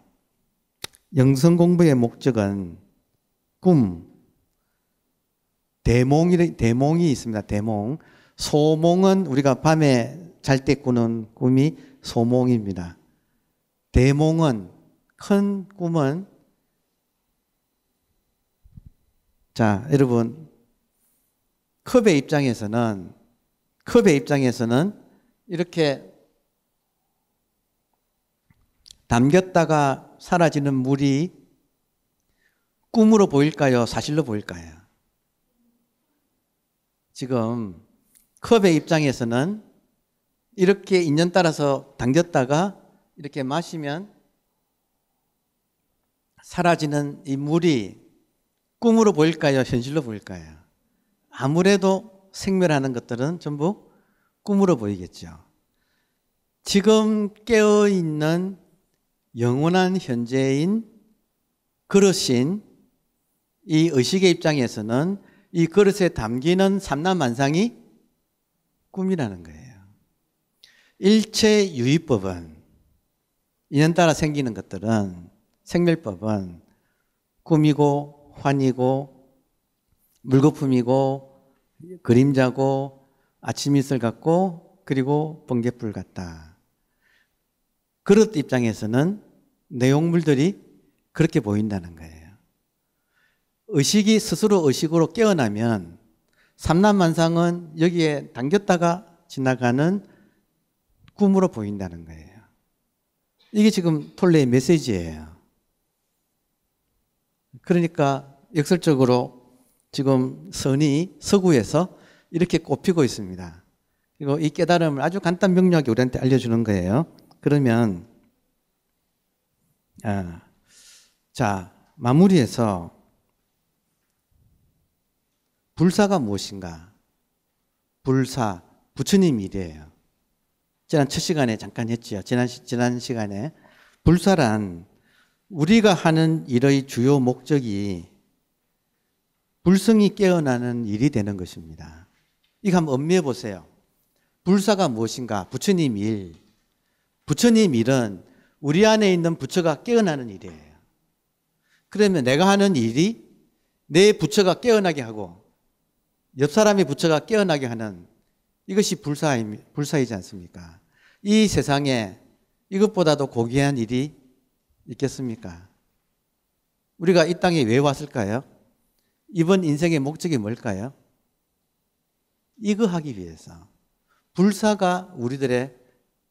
영성 공부의 목적은 꿈, 대몽이, 대몽이 있습니다. 대몽. 소몽은 우리가 밤에 잘 때 꾸는 꿈이 소몽입니다. 대몽은 큰 꿈은 자, 여러분 컵의 입장에서는 컵의 입장에서는 이렇게 담겼다가 사라지는 물이 꿈으로 보일까요? 사실로 보일까요? 지금 컵의 입장에서는 이렇게 인연 따라서 당겼다가 이렇게 마시면 사라지는 이 물이 꿈으로 보일까요? 현실로 보일까요? 아무래도 생멸하는 것들은 전부 꿈으로 보이겠죠. 지금 깨어 있는 영원한 현재인 그릇인 이 의식의 입장에서는 이 그릇에 담기는 삼남만상이 꿈이라는 거예요. 일체 유의법은 인연따라 생기는 것들은 생멸법은 꿈이고 환이고 물거품이고 그림자고 아침 이슬 같고 그리고 번개불 같다. 그릇 입장에서는 내용물들이 그렇게 보인다는 거예요. 의식이 스스로 의식으로 깨어나면 삼남만상은 여기에 당겼다가 지나가는 꿈으로 보인다는 거예요. 이게 지금 톨레의 메시지예요. 그러니까 역설적으로 지금 선이 서구에서 이렇게 꼽히고 있습니다. 그리고 이 깨달음을 아주 간단 명료하게 우리한테 알려주는 거예요. 그러면 아, 자 마무리해서 불사가 무엇인가? 불사, 부처님 일이에요. 지난 첫 시간에 잠깐 했지요. 지난, 지난 시간에. 불사란 우리가 하는 일의 주요 목적이 불성이 깨어나는 일이 되는 것입니다. 이거 한번 엄미해 보세요. 불사가 무엇인가? 부처님 일. 부처님 일은 우리 안에 있는 부처가 깨어나는 일이에요. 그러면 내가 하는 일이 내 부처가 깨어나게 하고 옆 사람의 부처가 깨어나게 하는 이것이 불사이, 지 않습니까? 이 세상에 이것보다도 고귀한 일이 있겠습니까? 우리가 이 땅에 왜 왔을까요? 이번 인생의 목적이 뭘까요? 이거 하기 위해서. 불사가 우리들의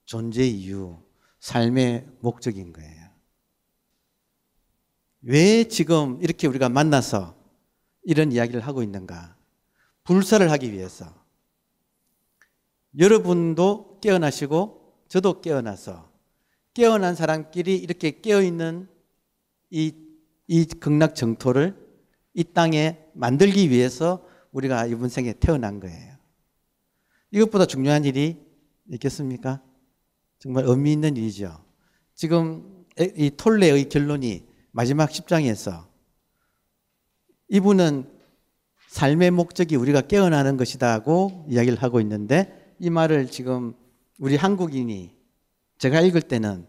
존재 이유, 삶의 목적인 거예요. 왜 지금 이렇게 우리가 만나서 이런 이야기를 하고 있는가? 불사를 하기 위해서 여러분도 깨어나시고 저도 깨어나서 깨어난 사람끼리 이렇게 깨어있는 이, 이 극락 정토를 이 땅에 만들기 위해서 우리가 이번 생에 태어난 거예요. 이것보다 중요한 일이 있겠습니까? 정말 의미 있는 일이죠. 지금 이 톨레의 결론이 마지막 10장에서 이분은 삶의 목적이 우리가 깨어나는 것이다고 이야기를 하고 있는데 이 말을 지금 우리 한국인이 제가 읽을 때는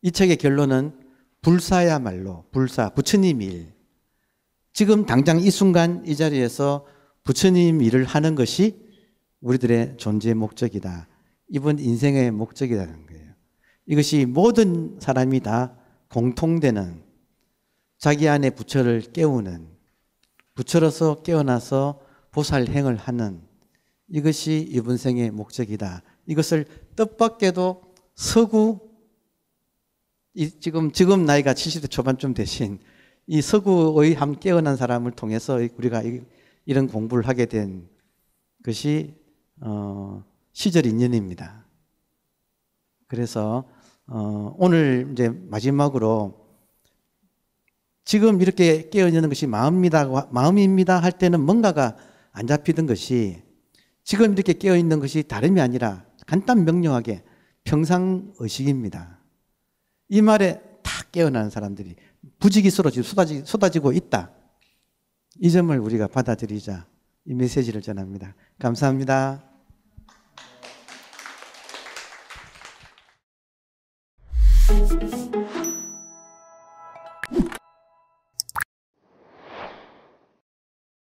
이 책의 결론은 불사야말로 불사 부처님 일 지금 당장 이 순간 이 자리에서 부처님 일을 하는 것이 우리들의 존재의 목적이다. 이번 인생의 목적이라는 거예요. 이것이 모든 사람이 다 공통되는 자기 안에 부처를 깨우는 부처로서 깨어나서 보살행을 하는 이것이 이분 생의 목적이다. 이것을 뜻밖에도 서구 지금 지금 나이가 70대 초반쯤 되신 이 서구의 함 깨어난 사람을 통해서 우리가 이런 공부를 하게 된 것이 어, 시절 인연입니다. 그래서 어, 오늘 이제 마지막으로 지금 이렇게 깨어있는 것이 마음입니다, 마음입니다 할 때는 뭔가가 안 잡히던 것이 지금 이렇게 깨어있는 것이 다름이 아니라 간단 명료하게 평상의식입니다. 이 말에 다 깨어나는 사람들이 부지기수로 지금 쏟아지, 고 있다. 이 점을 우리가 받아들이자 이 메시지를 전합니다. 감사합니다.